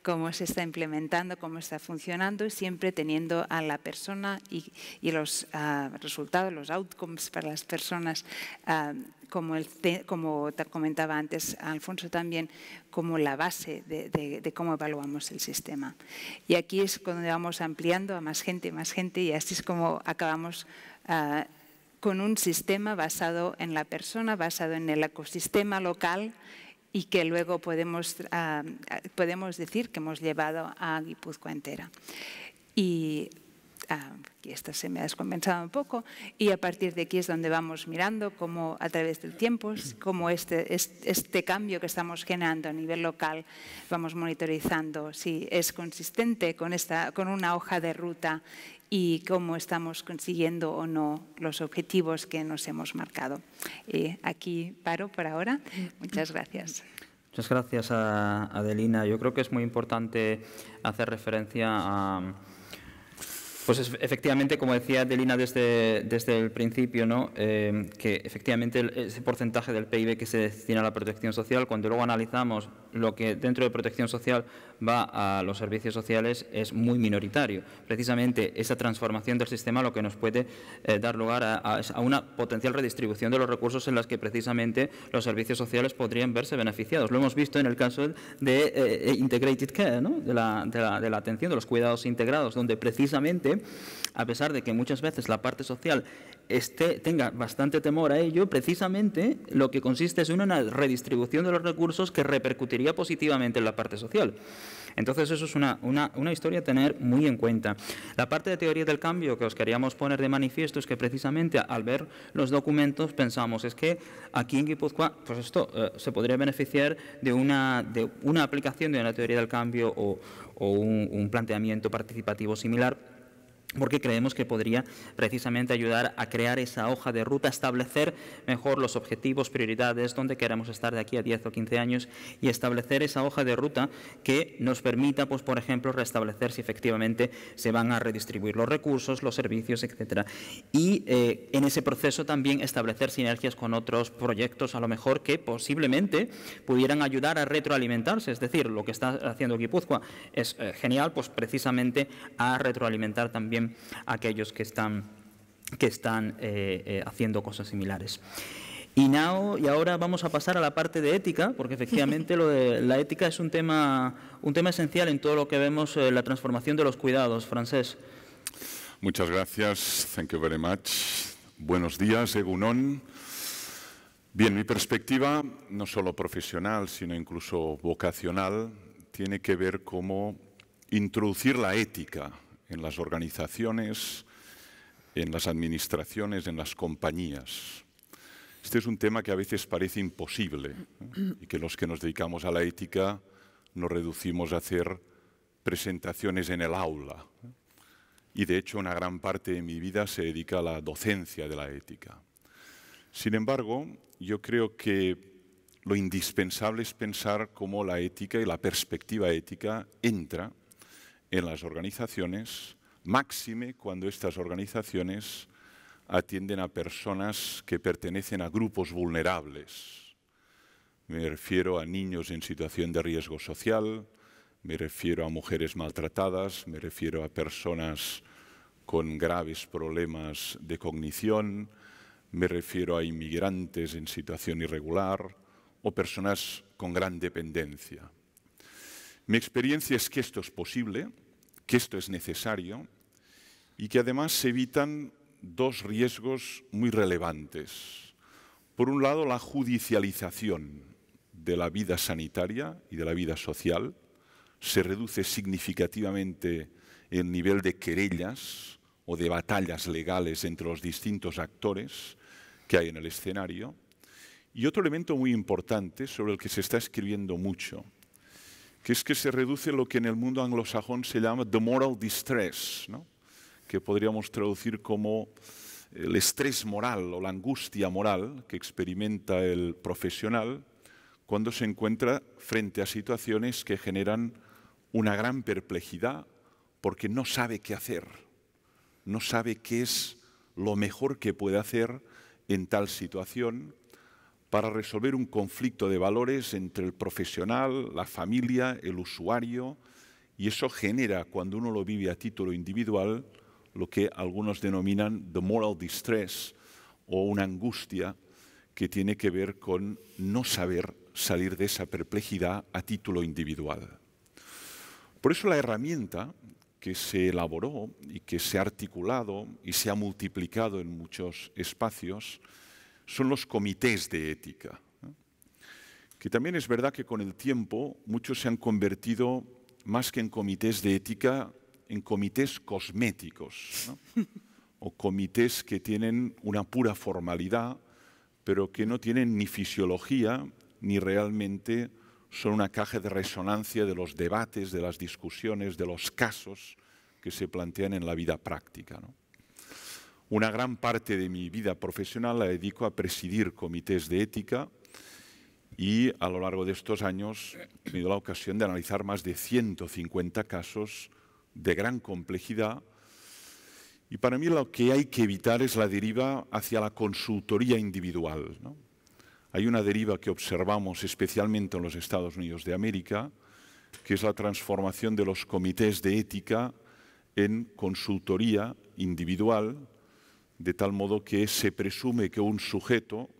cómo se está implementando, cómo está funcionando, y siempre teniendo a la persona y, los ah, resultados, los outcomes para las personas uh, como, el como te comentaba antes Alfonso también, como la base de, cómo evaluamos el sistema. Y aquí es cuando vamos ampliando a más gente, más gente, y así es como acabamos ah, con un sistema basado en la persona, basado en el ecosistema local y que luego podemos, ah, podemos decir que hemos llevado a Guipúzcoa entera. Y Ah, esta se me ha descompensado un poco y a partir de aquí es donde vamos mirando cómo a través del tiempo, cómo este, este, este cambio que estamos generando a nivel local, vamos monitorizando si es consistente con, esta, con una hoja de ruta y cómo estamos consiguiendo o no los objetivos que nos hemos marcado. aquí paro por ahora. Muchas gracias. Muchas gracias, a Adelina. Yo creo que es muy importante hacer referencia a pues es, efectivamente, como decía Delina desde, desde el principio, ¿no? Eh, que efectivamente ese porcentaje del PIB que se destina a la protección social, cuando luego analizamos lo que dentro de protección social va a los servicios sociales es muy minoritario. Precisamente esa transformación del sistema lo que nos puede eh, dar lugar a, a, una potencial redistribución de los recursos en las que precisamente los servicios sociales podrían verse beneficiados. Lo hemos visto en el caso de eh, eh, Integrated Care, de la atención, de los cuidados integrados, donde precisamente, a pesar de que muchas veces la parte social tenga bastante temor a ello, precisamente lo que consiste es una redistribución de los recursos que repercutiría positivamente en la parte social. Entonces, eso es una, historia a tener muy en cuenta. La parte de teoría del cambio que os queríamos poner de manifiesto es que precisamente al ver los documentos pensamos, es que aquí en Guipúzcoa, pues esto eh, se podría beneficiar de una, de una aplicación de una teoría del cambio o, un planteamiento participativo similar porque creemos que podría precisamente ayudar a crear esa hoja de ruta, establecer mejor los objetivos, prioridades, dónde queremos estar de aquí a 10 o 15 años y establecer esa hoja de ruta que nos permita, pues, por ejemplo, restablecer si efectivamente se van a redistribuir los recursos, los servicios, etcétera. Y eh, en ese proceso también establecer sinergias con otros proyectos, a lo mejor que posiblemente pudieran ayudar a retroalimentarse. Es decir, lo que está haciendo Guipúzcoa es eh, genial, pues precisamente a retroalimentar también aquellos que están, que están eh, eh, haciendo cosas similares. Y, now, y ahora vamos a pasar a la parte de ética, porque efectivamente la ética es un tema, un tema esencial en todo lo que vemos, en eh, la transformación de los cuidados. Francés. Muchas gracias. Thank you very much. Buenos días, Egunon. Bien, mi perspectiva, no solo profesional, sino incluso vocacional, tiene que ver cómo introducir la ética en las organizaciones, en las administraciones, en las compañías. Este es un tema que a veces parece imposible y que los que nos dedicamos a la ética nos reducimos a hacer presentaciones en el aula. Y de hecho una gran parte de mi vida se dedica a la docencia de la ética. Sin embargo, yo creo que lo indispensable es pensar cómo la ética y la perspectiva ética entra en las organizaciones, máxime cuando estas organizaciones atienden a personas que pertenecen a grupos vulnerables. Me refiero a niños en situación de riesgo social, me refiero a mujeres maltratadas, me refiero a personas con graves problemas de cognición, me refiero a inmigrantes en situación irregular o personas con gran dependencia. Mi experiencia es que esto es posible, que esto es necesario y que además se evitan dos riesgos muy relevantes. Por un lado, la judicialización de la vida sanitaria y de la vida social. Se reduce significativamente el nivel de querellas o de batallas legales entre los distintos actores que hay en el escenario. Y otro elemento muy importante sobre el que se está escribiendo mucho, que es que se reduce lo que en el mundo anglosajón se llama the moral distress, que podríamos traducir como el estrés moral o la angustia moral que experimenta el profesional cuando se encuentra frente a situaciones que generan una gran perplejidad porque no sabe qué hacer, no sabe qué es lo mejor que puede hacer en tal situación para resolver un conflicto de valores entre el profesional, la familia, el usuario, y eso genera, cuando uno lo vive a título individual, lo que algunos denominan the moral distress o una angustia que tiene que ver con no saber salir de esa perplejidad a título individual. Por eso la herramienta que se elaboró y que se ha articulado y se ha multiplicado en muchos espacios, son los comités de ética, que también es verdad que con el tiempo muchos se han convertido, más que en comités de ética, en comités cosméticos, o comités que tienen una pura formalidad, pero que no tienen ni fisiología, ni realmente son una caja de resonancia de los debates, de las discusiones, de los casos que se plantean en la vida práctica. Una gran parte de mi vida profesional la dedico a presidir comités de ética y a lo largo de estos años he tenido la ocasión de analizar más de 150 casos de gran complejidad y para mí lo que hay que evitar es la deriva hacia la consultoría individual. Hay una deriva que observamos especialmente en los Estados Unidos de América, que es la transformación de los comités de ética en consultoría individual de tal modo que se presume que un sujeto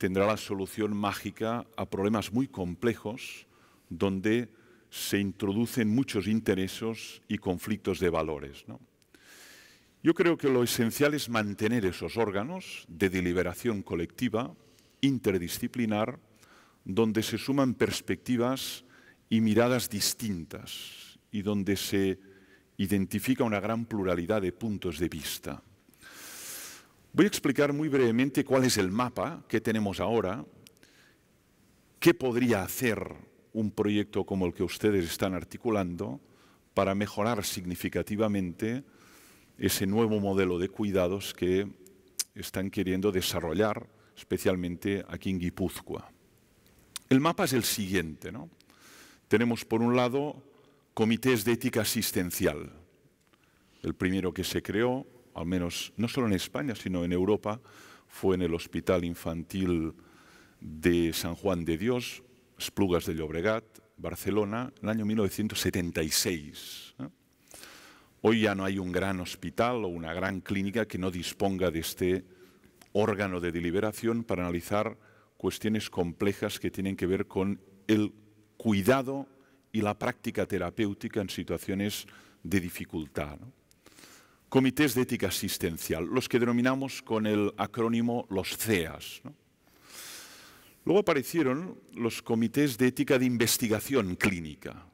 tendrá la solución mágica a problemas muy complejos donde se introducen muchos intereses y conflictos de valores. Yo creo que lo esencial es mantener esos órganos de deliberación colectiva, interdisciplinar, donde se suman perspectivas y miradas distintas y donde se identifica una gran pluralidad de puntos de vista. Voy a explicar muy brevemente cuál es el mapa que tenemos ahora, qué podría hacer un proyecto como el que ustedes están articulando para mejorar significativamente ese nuevo modelo de cuidados que están queriendo desarrollar, especialmente aquí en Guipúzcoa. El mapa es el siguiente. Tenemos, por un lado, comités de ética asistencial. El primero que se creó, al menos no solo en España, sino en Europa, fue en el Hospital Infantil de San Juan de Dios, Esplugas de Llobregat, Barcelona, en el año 1976. ¿eh? Hoy ya no hay un gran hospital o una gran clínica que no disponga de este órgano de deliberación para analizar cuestiones complejas que tienen que ver con el cuidado y la práctica terapéutica en situaciones de dificultad comités de ética asistencial, los que denominamos con el acrónimo los CEAS. Luego aparecieron los comités de ética de investigación clínica,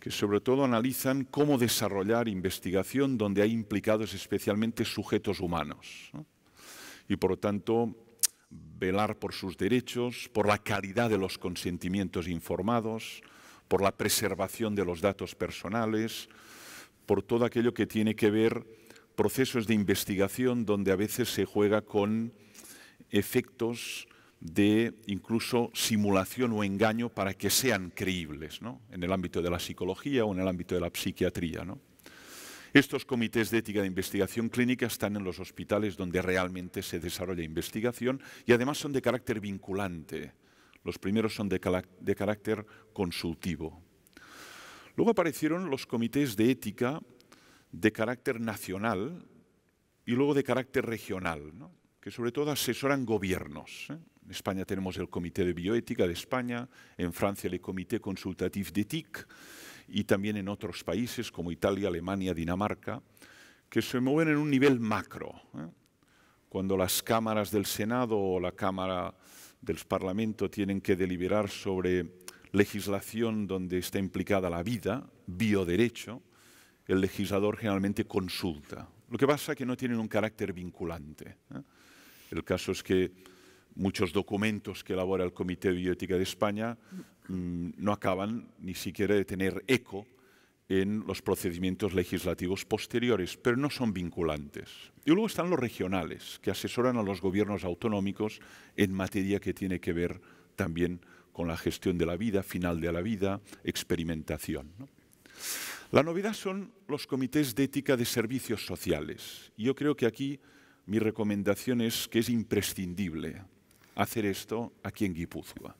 que sobre todo analizan cómo desarrollar investigación donde hay implicados especialmente sujetos humanos. Y por lo tanto, velar por sus derechos, por la calidad de los consentimientos informados, por la preservación de los datos personales, por todo aquello que tiene que ver procesos de investigación donde a veces se juega con efectos de incluso simulación o engaño para que sean creíbles en el ámbito de la psicología o en el ámbito de la psiquiatría. Estos comités de ética de investigación clínica están en los hospitales donde realmente se desarrolla investigación y además son de carácter vinculante. Los primeros son de carácter consultivo, Luego aparecieron los comités de ética de carácter nacional y luego de carácter regional, que sobre todo asesoran gobiernos. ¿eh? En España tenemos el Comité de Bioética de España, en Francia el Comité Consultatif d'Éthique y también en otros países como Italia, Alemania, Dinamarca, que se mueven en un nivel macro. ¿eh? Cuando las cámaras del Senado o la Cámara del Parlamento tienen que deliberar sobre legislación donde está implicada la vida, bioderecho, el legislador generalmente consulta. Lo que pasa es que no tienen un carácter vinculante. ¿eh? El caso es que muchos documentos que elabora el Comité de Bioética de España mm, no acaban ni siquiera de tener eco en los procedimientos legislativos posteriores, pero no son vinculantes. Y luego están los regionales, que asesoran a los gobiernos autonómicos en materia que tiene que ver también con la gestión de la vida, final de la vida, experimentación. La novedad son los comités de ética de servicios sociales. Yo creo que aquí mi recomendación es que es imprescindible hacer esto aquí en Guipúzcoa.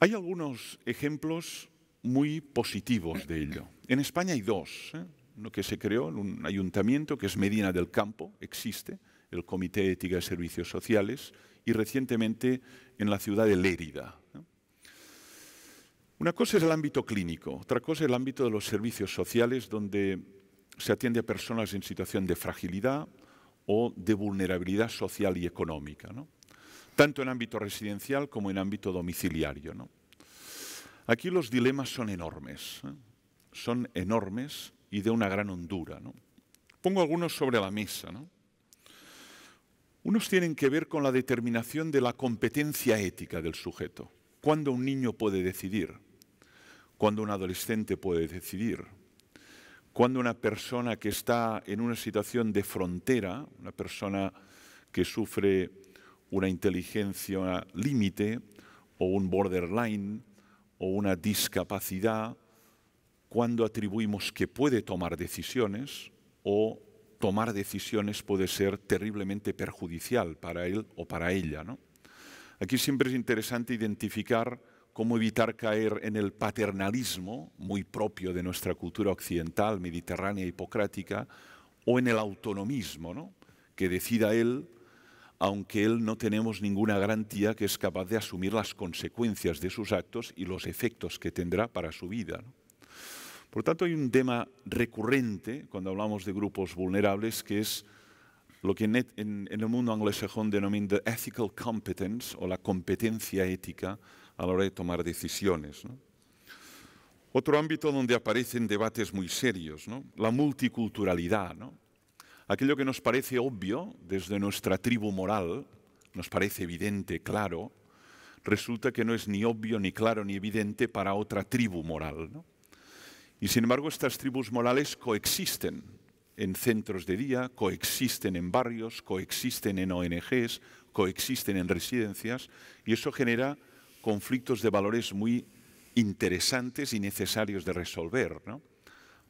Hay algunos ejemplos muy positivos de ello. En España hay dos. ¿eh? Uno que se creó en un ayuntamiento que es Medina del Campo, existe, el Comité de Ética de Servicios Sociales, y recientemente en la ciudad de Lérida. Una cosa es el ámbito clínico, otra cosa es el ámbito de los servicios sociales, donde se atiende a personas en situación de fragilidad o de vulnerabilidad social y económica, tanto en ámbito residencial como en ámbito domiciliario. Aquí los dilemas son enormes, ¿eh? son enormes y de una gran hondura. Pongo algunos sobre la mesa. ¿no? Unos tienen que ver con la determinación de la competencia ética del sujeto. ¿Cuándo un niño puede decidir? ¿Cuándo un adolescente puede decidir? ¿Cuándo una persona que está en una situación de frontera, una persona que sufre una inteligencia límite o un borderline o una discapacidad, cuando atribuimos que puede tomar decisiones o tomar decisiones puede ser terriblemente perjudicial para él o para ella. ¿no? Aquí siempre es interesante identificar cómo evitar caer en el paternalismo, muy propio de nuestra cultura occidental, mediterránea, hipocrática, o en el autonomismo, ¿no? que decida él, aunque él no tenemos ninguna garantía que es capaz de asumir las consecuencias de sus actos y los efectos que tendrá para su vida. ¿no? Por tanto, hay un tema recurrente cuando hablamos de grupos vulnerables que es lo que en, el mundo anglosajón denomina the ethical competence o la competencia ética a la hora de tomar decisiones. Otro ámbito donde aparecen debates muy serios, la multiculturalidad. Aquello que nos parece obvio desde nuestra tribu moral, nos parece evidente, claro, resulta que no es ni obvio, ni claro, ni evidente para otra tribu moral. ¿no? Y sin embargo, estas tribus morales coexisten en centros de día, coexisten en barrios, coexisten en ONGs, coexisten en residencias, y eso genera conflictos de valores muy interesantes y necesarios de resolver,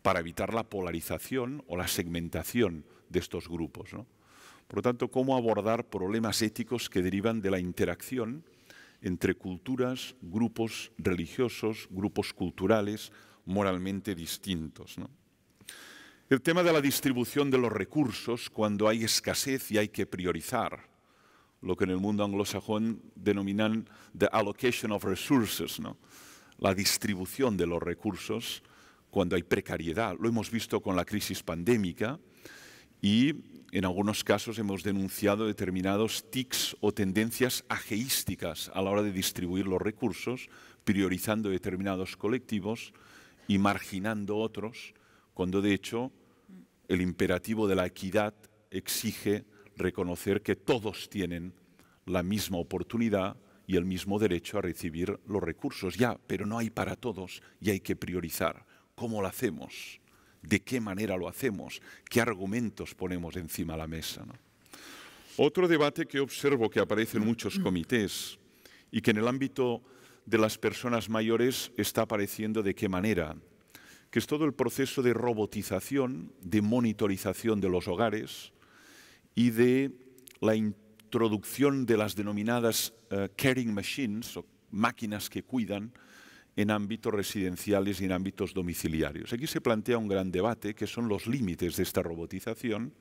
para evitar la polarización o la segmentación de estos grupos. Por lo tanto, cómo abordar problemas éticos que derivan de la interacción entre culturas, grupos religiosos, grupos culturales, moralmente distintos. El tema de la distribución de los recursos cuando hay escasez y hay que priorizar, lo que en el mundo anglosajón denominan the allocation of resources, la distribución de los recursos cuando hay precariedad. Lo hemos visto con la crisis pandémica y en algunos casos hemos denunciado determinados tics o tendencias ageísticas a la hora de distribuir los recursos, priorizando determinados colectivos y marginando otros, cuando de hecho el imperativo de la equidad exige reconocer que todos tienen la misma oportunidad y el mismo derecho a recibir los recursos. Ya, pero no hay para todos y hay que priorizar. ¿Cómo lo hacemos? ¿De qué manera lo hacemos? ¿Qué argumentos ponemos encima de la mesa? Otro debate que observo que aparece en muchos comités y que en el ámbito de las personas mayores está apareciendo de qué manera, que es todo el proceso de robotización, de monitorización de los hogares y de la introducción de las denominadas eh, caring machines, o máquinas que cuidan, en ámbitos residenciales y en ámbitos domiciliarios. Aquí se plantea un gran debate que son los límites de esta robotización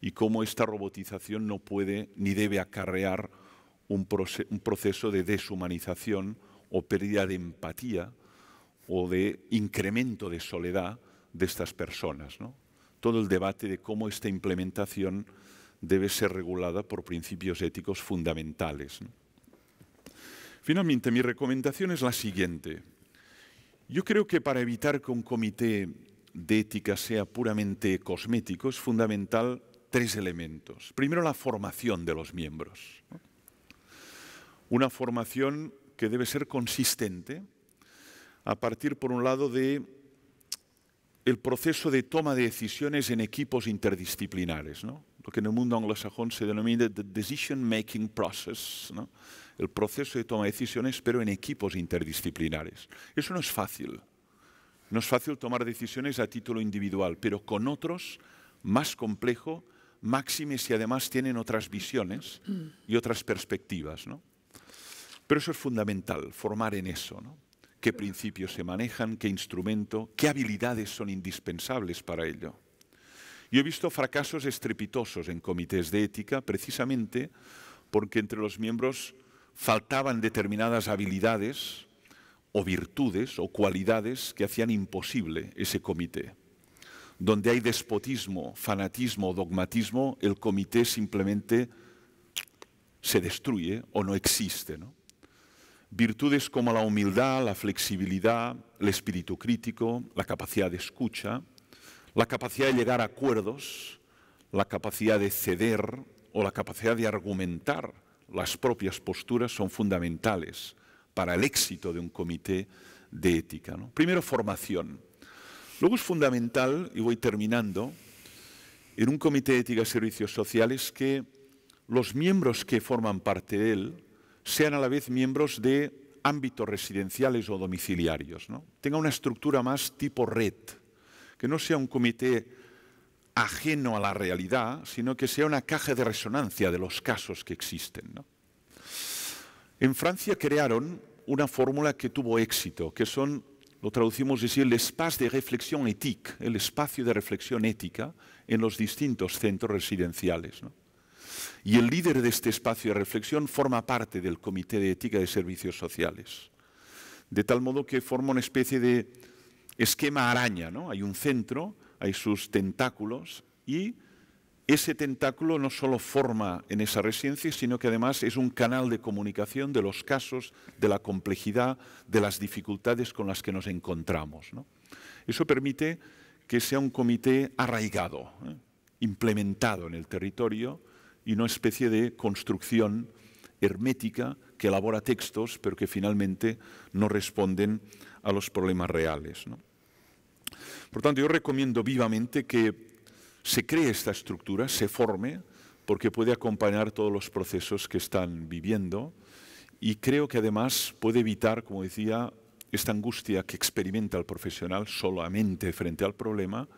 y cómo esta robotización no puede ni debe acarrear un, proceso de deshumanización o pérdida de empatía o de incremento de soledad de estas personas. Todo el debate de cómo esta implementación debe ser regulada por principios éticos fundamentales. Finalmente, mi recomendación es la siguiente. Yo creo que para evitar que un comité de ética sea puramente cosmético es fundamental tres elementos. Primero, la formación de los miembros. Una formación que debe ser consistente a partir, por un lado, de el proceso de toma de decisiones en equipos interdisciplinares, lo que en el mundo anglosajón se denomina the decision making process, el proceso de toma de decisiones, pero en equipos interdisciplinares. Eso no es fácil. No es fácil tomar decisiones a título individual, pero con otros, más complejo, máxime si además tienen otras visiones y otras perspectivas. ¿no? Pero eso es fundamental, formar en eso, ¿no? qué principios se manejan, qué instrumento, qué habilidades son indispensables para ello. Yo he visto fracasos estrepitosos en comités de ética precisamente porque entre los miembros faltaban determinadas habilidades o virtudes o cualidades que hacían imposible ese comité. Donde hay despotismo, fanatismo o dogmatismo, el comité simplemente se destruye o no existe. ¿no? Virtudes como la humildad, la flexibilidad, el espíritu crítico, la capacidad de escucha, la capacidad de llegar a acuerdos, la capacidad de ceder o la capacidad de argumentar las propias posturas son fundamentales para el éxito de un comité de ética. Primero, formación. Luego es fundamental, y voy terminando, en un comité de ética y servicios sociales que los miembros que forman parte de él sean a la vez miembros de ámbitos residenciales o domiciliarios. Tenga una estructura más tipo red, que no sea un comité ajeno a la realidad, sino que sea una caja de resonancia de los casos que existen. En Francia crearon una fórmula que tuvo éxito, que son, lo traducimos decir, el espacio de reflexión ética, el espacio de reflexión ética en los distintos centros residenciales y el líder de este espacio de reflexión forma parte del Comité de Ética de Servicios Sociales. De tal modo que forma una especie de esquema araña, ¿no? Hay un centro, hay sus tentáculos y ese tentáculo no solo forma en esa residencia, sino que además es un canal de comunicación de los casos, de la complejidad, de las dificultades con las que nos encontramos. ¿no? Eso permite que sea un comité arraigado, ¿eh? implementado en el territorio, y una especie de construcción hermética que elabora textos, pero que finalmente no responden a los problemas reales. Por tanto, yo recomiendo vivamente que se cree esta estructura, se forme, porque puede acompañar todos los procesos que están viviendo y creo que además puede evitar, como decía, esta angustia que experimenta el profesional solamente frente al problema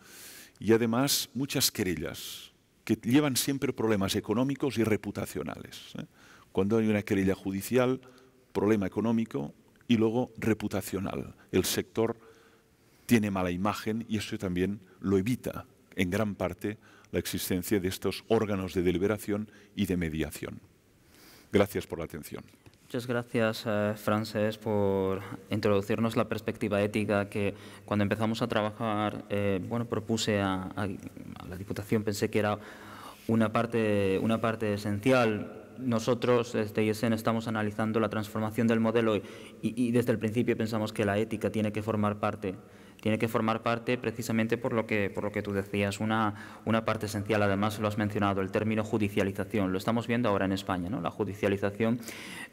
y además muchas querellas, que llevan siempre problemas económicos y reputacionales. ¿eh? Cuando hay una querella judicial, problema económico y luego reputacional. El sector tiene mala imagen y eso también lo evita en gran parte la existencia de estos órganos de deliberación y de mediación. Gracias por la atención. Muchas gracias, eh, Frances, por introducirnos la perspectiva ética que cuando empezamos a trabajar, eh, bueno, propuse a, la Diputación, pensé que era una parte, una parte esencial. Nosotros desde ISN e estamos analizando la transformación del modelo y desde el principio pensamos que la ética tiene que formar parte tiene que formar parte precisamente por lo que, por lo que tú decías, una, una parte esencial, además lo has mencionado, el término judicialización, lo estamos viendo ahora en España, ¿no? la judicialización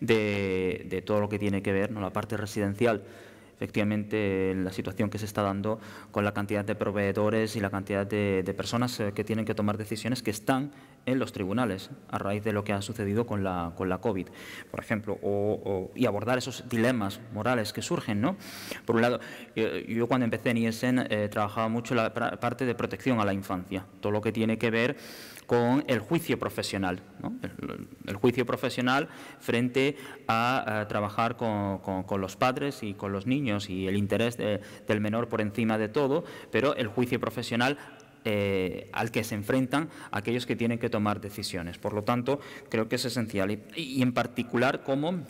de, todo lo que tiene que ver, ¿no? la parte residencial efectivamente la situación que se está dando con la cantidad de proveedores y la cantidad de, personas eh, que tienen que tomar decisiones que están en los tribunales a raíz de lo que ha sucedido con la, con la COVID, por ejemplo, y abordar esos dilemas morales que surgen. ¿no? Por un lado, yo, cuando empecé en ISN e eh, trabajaba mucho la parte de protección a la infancia, todo lo que tiene que ver con el juicio profesional, el, juicio profesional frente a, trabajar con, los padres y con los niños y el interés del menor por encima de todo, pero el juicio profesional eh, al que se enfrentan aquellos que tienen que tomar decisiones. Por lo tanto, creo que es esencial y, y en particular cómo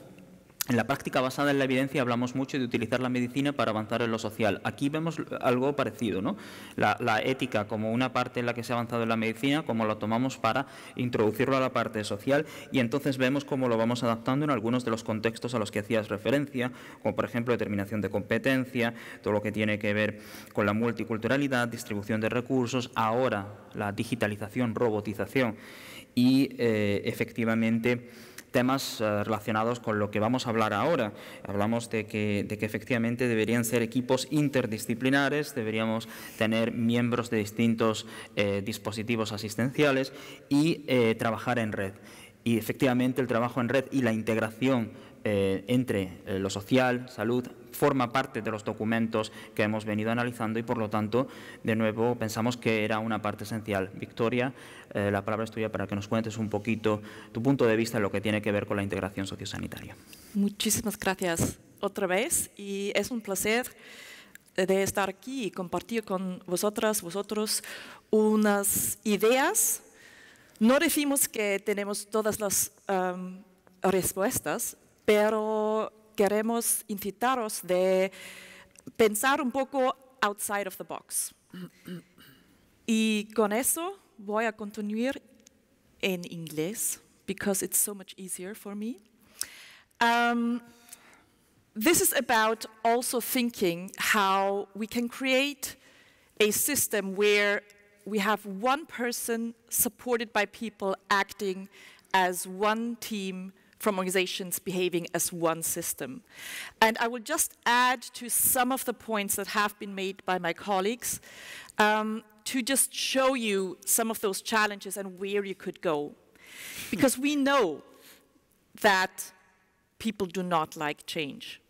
en la práctica basada en la evidencia hablamos mucho de utilizar la medicina para avanzar en lo social. Aquí vemos algo parecido, ¿no? La, ética como una parte en la que se ha avanzado en la medicina, como la tomamos para introducirlo a la parte social y entonces vemos cómo lo vamos adaptando en algunos de los contextos a los que hacías referencia, como por ejemplo determinación de competencia, todo lo que tiene que ver con la multiculturalidad, distribución de recursos, ahora la digitalización, robotización y eh, efectivamente temas eh, relacionados con lo que vamos a hablar ahora. Hablamos de que, efectivamente deberían ser equipos interdisciplinares, deberíamos tener miembros de distintos eh, dispositivos asistenciales y eh, trabajar en red. Y efectivamente el trabajo en red y la integración entre lo social, salud, forma parte de los documentos que hemos venido analizando y, por lo tanto, de nuevo, pensamos que era una parte esencial. Victoria, eh, la palabra es tuya para que nos cuentes un poquito tu punto de vista en lo que tiene que ver con la integración sociosanitaria. Muchísimas gracias otra vez y es un placer eh, de estar aquí y compartir con vosotras, vosotros, unas ideas. No decimos que tenemos todas las respuestas, pero queremos incitaros de pensar un poco outside of the box. y con eso voy a continuar en inglés because it's so much easier for me. Um, this is about also thinking how we can create a system where we have one person supported by people acting as one team from organizations behaving as one system. And I will just add to some of the points that have been made by my colleagues um, to just show you some of those challenges and where you could go. Because we know that people do not like change.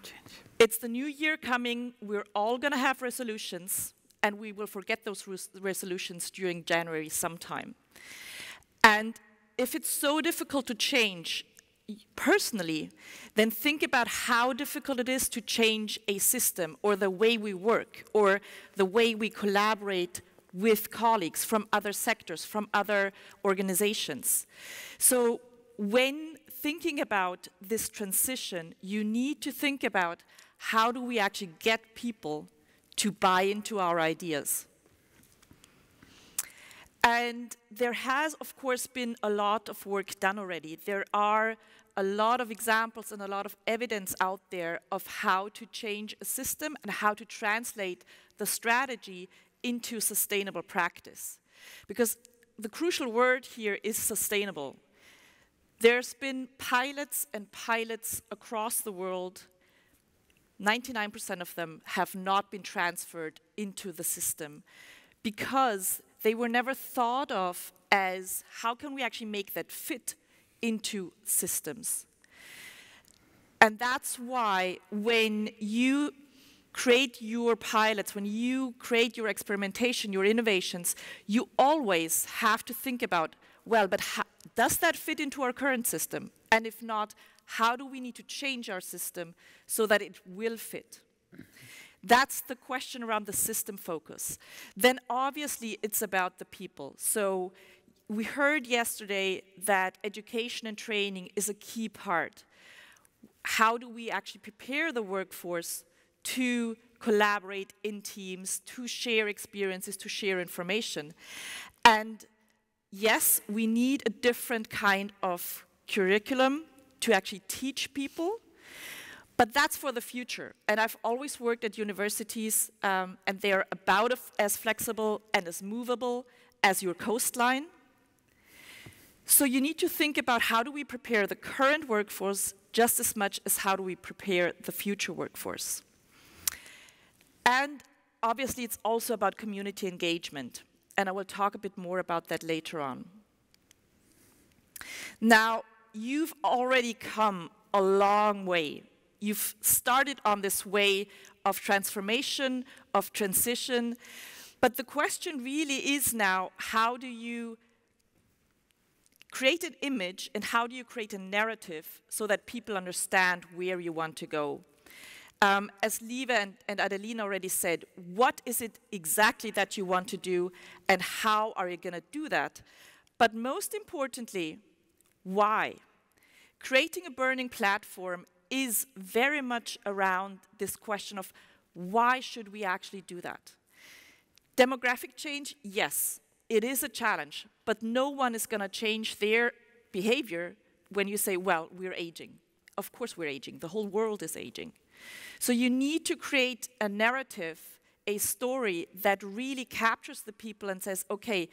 change. It's the new year coming, we're all going to have resolutions, and we will forget those resolutions during January sometime. And if it's so difficult to change personally, then think about how difficult it is to change a system or the way we work or the way we collaborate with colleagues from other sectors, from other organizations. So when thinking about this transition, you need to think about how do we actually get people to buy into our ideas. And there has, of course, been a lot of work done already. There are a lot of examples and a lot of evidence out there of how to change a system and how to translate the strategy into sustainable practice. Because the crucial word here is sustainable. There's been pilots and pilots across the world. 99% of them have not been transferred into the system because they were never thought of as how can we actually make that fit into systems. And that's why when you create your pilots, when you create your experimentation, your innovations, you always have to think about, well, but does that fit into our current system? And if not, how do we need to change our system so that it will fit? That's the question around the system focus. Then obviously it's about the people. So we heard yesterday that education and training is a key part. How do we actually prepare the workforce to collaborate in teams, to share experiences, to share information? And yes, we need a different kind of curriculum to actually teach people but that's for the future. And I've always worked at universities, um, and they are about as flexible and as movable as your coastline. So you need to think about how do we prepare the current workforce just as much as how do we prepare the future workforce. And obviously, it's also about community engagement. And I will talk a bit more about that later on. Now, you've already come a long way you've started on this way of transformation, of transition. But the question really is now how do you create an image and how do you create a narrative so that people understand where you want to go? Um, as Lieve and, and Adeline already said, what is it exactly that you want to do and how are you going to do that? But most importantly, why? Creating a burning platform is very much around this question of why should we actually do that? Demographic change, yes, it is a challenge, but no one is going to change their behavior when you say, well, we're aging. Of course we're aging. The whole world is aging. So you need to create a narrative, a story that really captures the people and says, okay,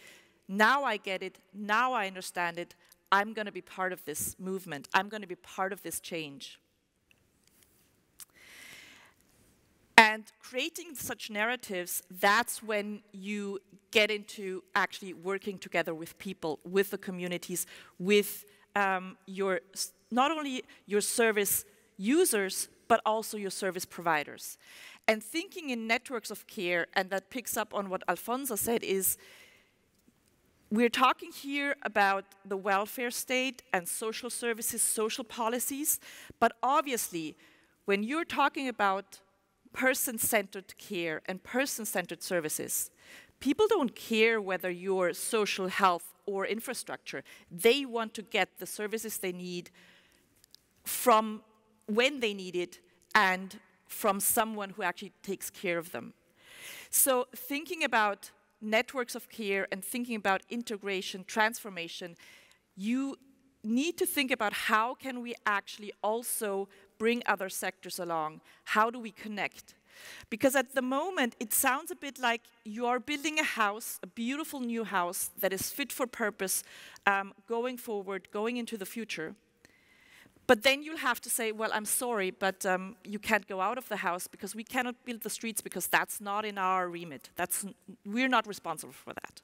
now I get it, now I understand it, I'm going to be part of this movement, I'm going to be part of this change. And creating such narratives, that's when you get into actually working together with people, with the communities, with um, your not only your service users, but also your service providers. And thinking in networks of care, and that picks up on what Alfonso said, is we're talking here about the welfare state and social services, social policies, but obviously, when you're talking about person-centered care and person-centered services. People don't care whether your social health or infrastructure. They want to get the services they need from when they need it and from someone who actually takes care of them. So thinking about networks of care and thinking about integration, transformation, you need to think about how can we actually also bring other sectors along? How do we connect? Because at the moment, it sounds a bit like you are building a house, a beautiful new house that is fit for purpose, um, going forward, going into the future. But then you'll have to say, well, I'm sorry, but um, you can't go out of the house because we cannot build the streets because that's not in our remit. That's, we're not responsible for that.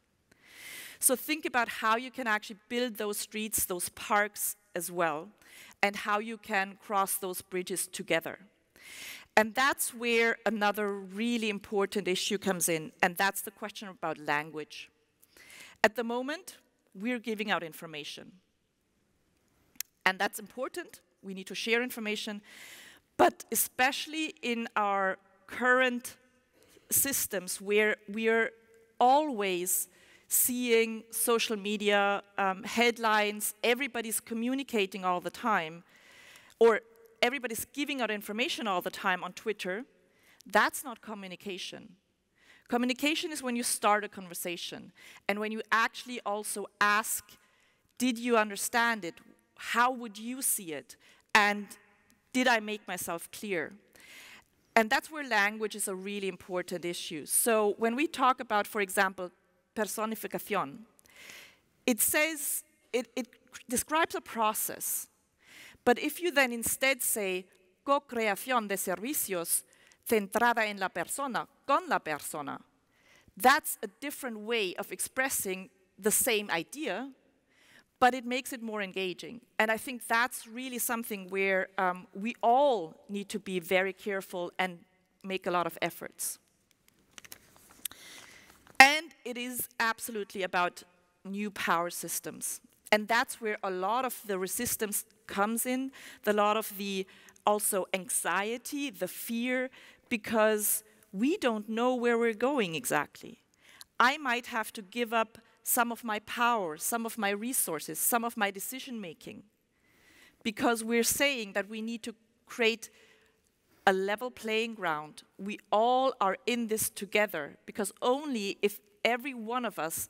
So think about how you can actually build those streets, those parks as well and how you can cross those bridges together. And that's where another really important issue comes in, and that's the question about language. At the moment, we're giving out information. And that's important. We need to share information. But especially in our current systems where we are always seeing social media um, headlines, everybody's communicating all the time, or everybody's giving out information all the time on Twitter, that's not communication. Communication is when you start a conversation and when you actually also ask, did you understand it? How would you see it? And did I make myself clear? And that's where language is a really important issue. So when we talk about, for example, personificación. It says, it, it describes a process, but if you then instead say co-creación de servicios centrada en la persona, con la persona, that's a different way of expressing the same idea, but it makes it more engaging. And I think that's really something where um, we all need to be very careful and make a lot of efforts it is absolutely about new power systems. And that's where a lot of the resistance comes in, a lot of the also anxiety, the fear, because we don't know where we're going exactly. I might have to give up some of my power, some of my resources, some of my decision making, because we're saying that we need to create a level playing ground. We all are in this together, because only if every one of us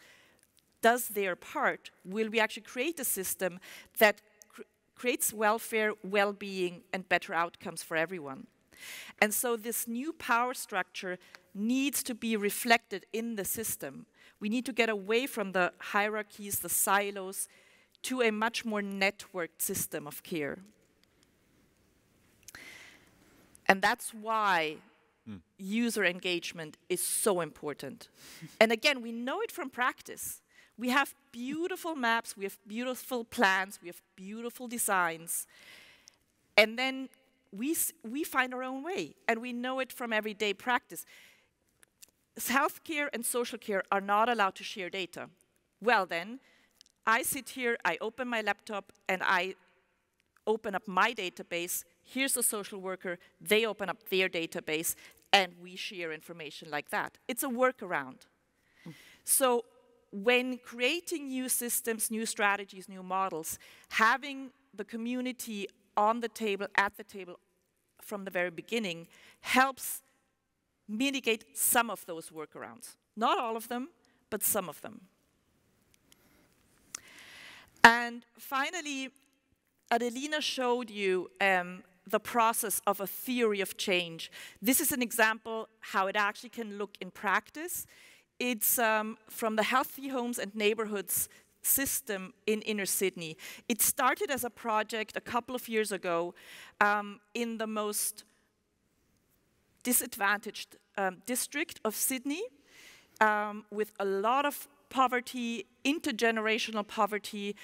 does their part, will we actually create a system that cr creates welfare, well-being, and better outcomes for everyone. And so this new power structure needs to be reflected in the system. We need to get away from the hierarchies, the silos, to a much more networked system of care. And that's why Mm. User engagement is so important. and again, we know it from practice. We have beautiful maps, we have beautiful plans, we have beautiful designs. And then we, we find our own way, and we know it from everyday practice. Healthcare and social care are not allowed to share data. Well then, I sit here, I open my laptop, and I open up my database. Here's a social worker, they open up their database and we share information like that. It's a workaround. So when creating new systems, new strategies, new models, having the community on the table, at the table from the very beginning, helps mitigate some of those workarounds. Not all of them, but some of them. And finally, Adelina showed you um, the process of a theory of change. This is an example how it actually can look in practice. It's um, from the Healthy Homes and Neighborhoods system in inner Sydney. It started as a project a couple of years ago um, in the most disadvantaged um, district of Sydney um, with a lot of poverty, intergenerational poverty,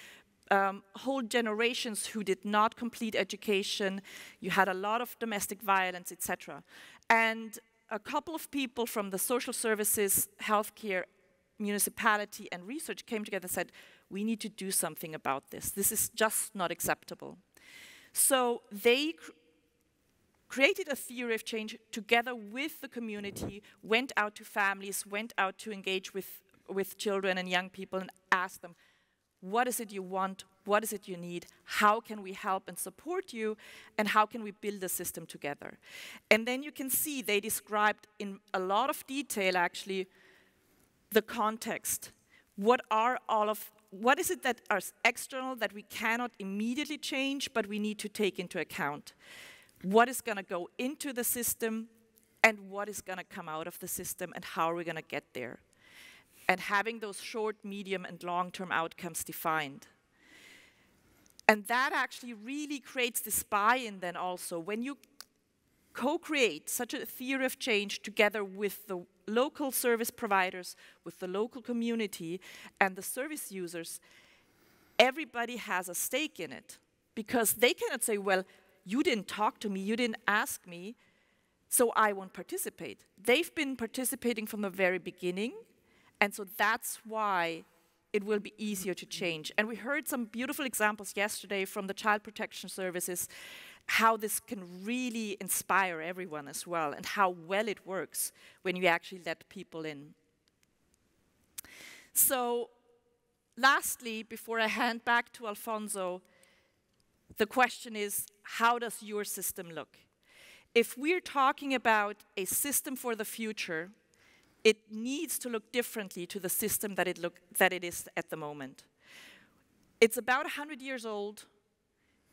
um, whole generations who did not complete education. You had a lot of domestic violence, etc. And a couple of people from the social services, healthcare, municipality, and research came together and said, we need to do something about this. This is just not acceptable. So they cr created a theory of change together with the community, went out to families, went out to engage with, with children and young people and asked them, what is it you want? What is it you need? How can we help and support you? And how can we build a system together? And then you can see they described in a lot of detail, actually, the context. What are all of, what is it that is external that we cannot immediately change, but we need to take into account? What is going to go into the system, and what is going to come out of the system, and how are we going to get there? and having those short, medium, and long-term outcomes defined. And that actually really creates this buy-in then also. When you co-create such a theory of change together with the local service providers, with the local community, and the service users, everybody has a stake in it. Because they cannot say, well, you didn't talk to me, you didn't ask me, so I won't participate. They've been participating from the very beginning, and so that's why it will be easier to change. And we heard some beautiful examples yesterday from the Child Protection Services, how this can really inspire everyone as well, and how well it works when you actually let people in. So, lastly, before I hand back to Alfonso, the question is how does your system look? If we're talking about a system for the future, it needs to look differently to the system that it, look, that it is at the moment. It's about 100 years old.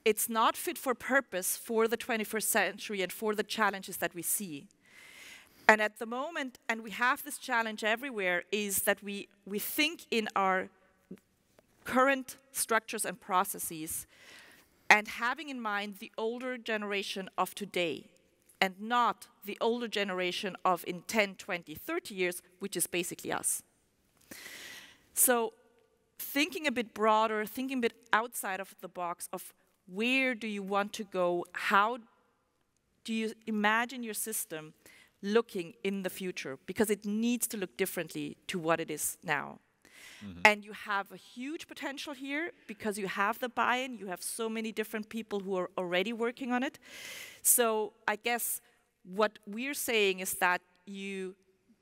It's not fit for purpose for the 21st century and for the challenges that we see. And at the moment, and we have this challenge everywhere, is that we, we think in our current structures and processes and having in mind the older generation of today and not the older generation of in 10, 20, 30 years, which is basically us. So thinking a bit broader, thinking a bit outside of the box of where do you want to go, how do you imagine your system looking in the future, because it needs to look differently to what it is now. Mm -hmm. And you have a huge potential here because you have the buy in, you have so many different people who are already working on it. So I guess what we're saying is that you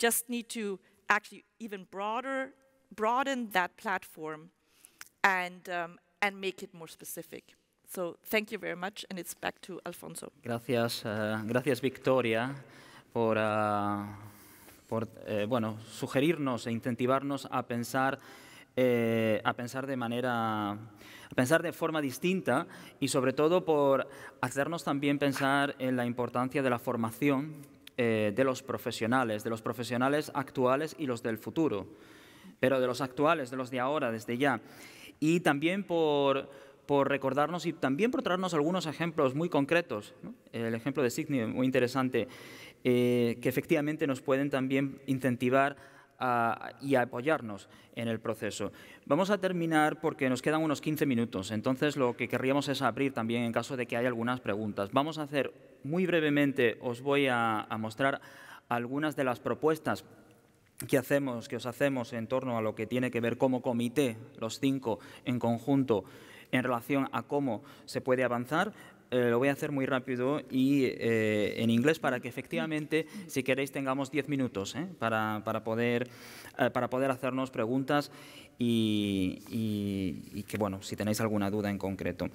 just need to actually even broader broaden that platform and um, and make it more specific. So thank you very much, and it's back to Alfonso. Gracias, uh, gracias Victoria, por, uh, por eh, bueno, sugerirnos e incentivarnos a pensar, eh, a pensar de manera, a pensar de forma distinta y sobre todo por hacernos también pensar en la importancia de la formación eh, de los profesionales, de los profesionales actuales y los del futuro, pero de los actuales, de los de ahora, desde ya. Y también por, por recordarnos y también por traernos algunos ejemplos muy concretos. El ejemplo de Sidney, muy interesante. Eh, que efectivamente nos pueden también incentivar y apoyarnos en el proceso. Vamos a terminar porque nos quedan unos 15 minutos, entonces lo que querríamos es abrir también en caso de que haya algunas preguntas. Vamos a hacer muy brevemente, os voy a, mostrar algunas de las propuestas que hacemos, que os hacemos en torno a lo que tiene que ver como comité, los cinco en conjunto, en relación a cómo se puede avanzar. Eh, lo voy a hacer muy rápido y eh, en inglés para que efectivamente, si queréis, tengamos 10 minutos ¿eh? para, para, poder, para poder hacernos preguntas y, que, bueno, si tenéis alguna duda en concreto.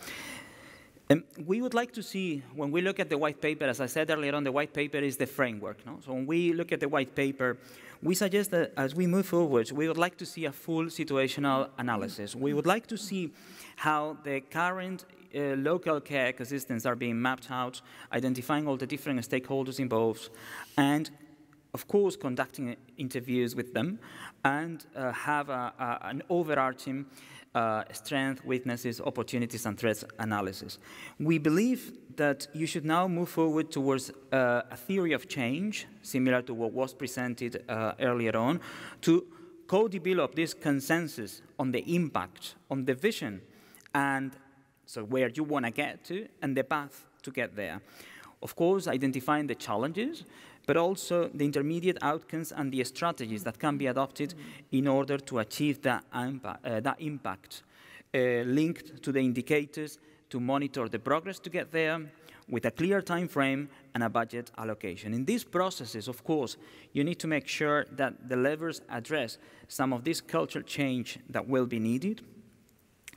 Em, we would like to see, when we look at the white paper, as I said earlier on, the white paper is the framework. So when we look at the white paper, we suggest that as we move forward, we would like to see a full situational analysis. We would like to see how the current Uh, local care ecosystems are being mapped out, identifying all the different stakeholders involved, and of course, conducting interviews with them and uh, have a, a, an overarching uh, strength, weaknesses, opportunities, and threats analysis. We believe that you should now move forward towards uh, a theory of change, similar to what was presented uh, earlier on, to co-develop this consensus on the impact, on the vision, and so where you want to get to and the path to get there. Of course, identifying the challenges, but also the intermediate outcomes and the strategies that can be adopted in order to achieve that, impa uh, that impact, uh, linked to the indicators to monitor the progress to get there with a clear time frame and a budget allocation. In these processes, of course, you need to make sure that the levers address some of this cultural change that will be needed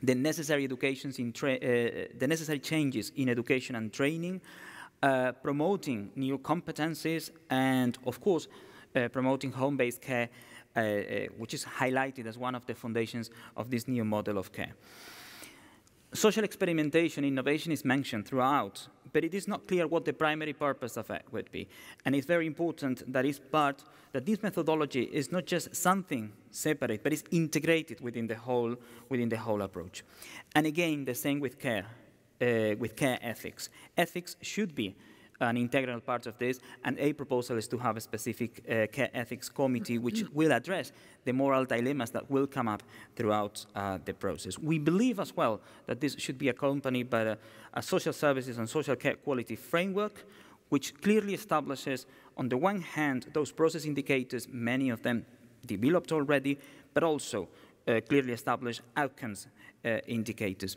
the necessary, educations in uh, uh, the necessary changes in education and training, uh, promoting new competencies, and of course, promoting home-based care, which is highlighted as one of the foundations of this new model of care. Social experimentation innovation is mentioned throughout, but it is not clear what the primary purpose of it would be. And it's very important that it's part that this methodology is not just something separate, but is integrated within the whole within the whole approach. And again, the same with care, uh, with care ethics. Ethics should be an integral part of this, and a proposal is to have a specific uh, ethics committee which mm-hmm. will address the moral dilemmas that will come up throughout uh, the process. We believe as well that this should be accompanied by a, a social services and social care quality framework which clearly establishes, on the one hand, those process indicators, many of them developed already, but also uh, clearly established outcomes uh, indicators.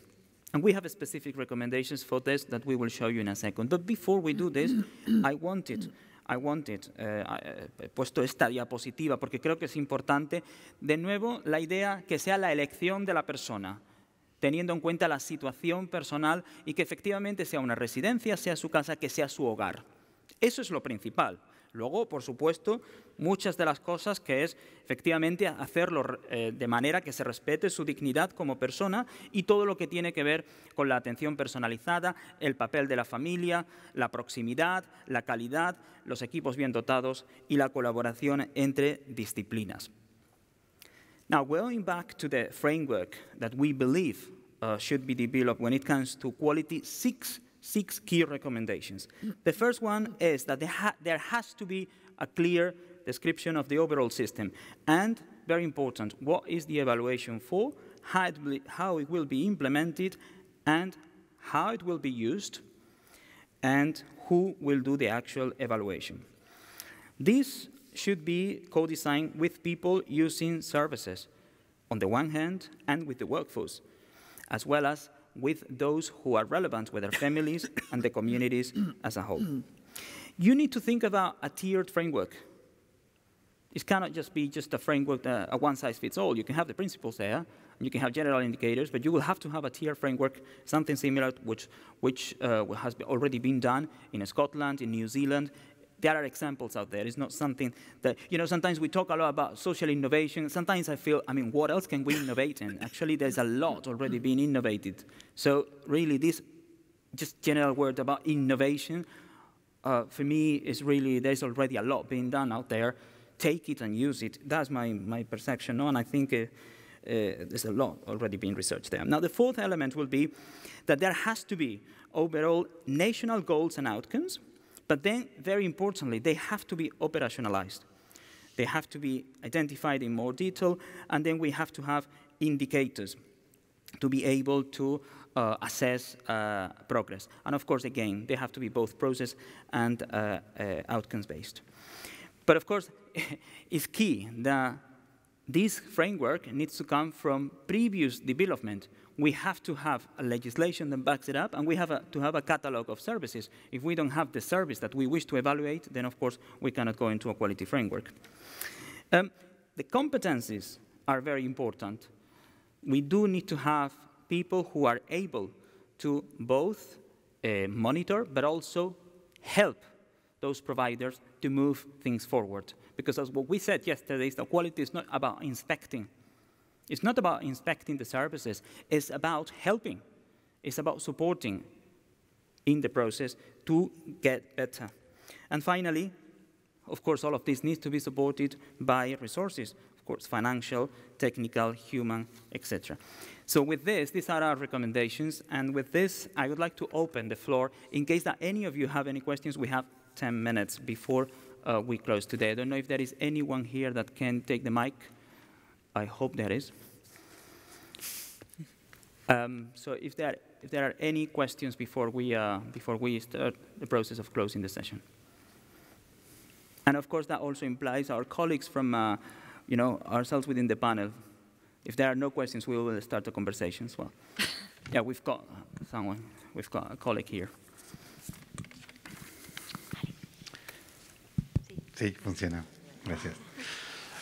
Y we have specific recommendations for this that we will show you in a second. But before we do this, I wanted, I wanted, eh, he eh, eh, puesto esta diapositiva porque creo que es importante, de nuevo, la idea que sea la elección de la persona teniendo en cuenta la situación personal y que efectivamente sea una residencia, sea su casa, que sea su hogar. Eso es lo principal. Luego, por supuesto, muchas de las cosas que es efectivamente hacerlo eh, de manera que se respete su dignidad como persona y todo lo que tiene que ver con la atención personalizada, el papel de la familia, la proximidad, la calidad, los equipos bien dotados y la colaboración entre disciplinas. Now, going back to the framework that we believe uh, should be developed when it comes to quality, six six key recommendations. The first one is that there has to be a clear description of the overall system. And very important, what is the evaluation for, how it will be implemented, and how it will be used, and who will do the actual evaluation. This should be co-designed with people using services on the one hand and with the workforce, as well as with those who are relevant, with their [coughs] families and the communities as a whole. [coughs] You need to think about a tiered framework. It cannot just be just a framework, that, a one-size-fits-all. You can have the principles there, you can have general indicators, but you will have to have a tiered framework, something similar which, which uh, has already been done in Scotland, in New Zealand, there are examples out there. It's not something that, you know, sometimes we talk a lot about social innovation. Sometimes I feel, I mean, what else can we innovate in? Actually, there's a lot already being innovated. So really this just general word about innovation, uh, for me, is really, there's already a lot being done out there. Take it and use it. That's my, my perception. No? And I think uh, uh, there's a lot already being researched there. Now, the fourth element will be that there has to be overall national goals and outcomes but then, very importantly, they have to be operationalized. They have to be identified in more detail, and then we have to have indicators to be able to uh, assess uh, progress. And of course, again, they have to be both process and uh, uh outcomes-based. But of course, [laughs] it's key that this framework needs to come from previous development we have to have a legislation that backs it up, and we have a, to have a catalog of services. If we don't have the service that we wish to evaluate, then of course we cannot go into a quality framework. Um, the competencies are very important. We do need to have people who are able to both uh, monitor, but also help those providers to move things forward. Because as what we said yesterday, is that quality is not about inspecting it's not about inspecting the services, it's about helping. It's about supporting in the process to get better. And finally, of course, all of this needs to be supported by resources, of course, financial, technical, human, etc. So with this, these are our recommendations. And with this, I would like to open the floor in case that any of you have any questions. We have 10 minutes before uh, we close today. I don't know if there is anyone here that can take the mic. I hope that is. Um, so if there, if there are any questions before we, uh, before we start the process of closing the session. And of course, that also implies our colleagues from, uh, you know, ourselves within the panel. If there are no questions, we will start the conversation as well. [laughs] yeah, we've got someone, we've got a colleague here. Sí, funciona. Gracias.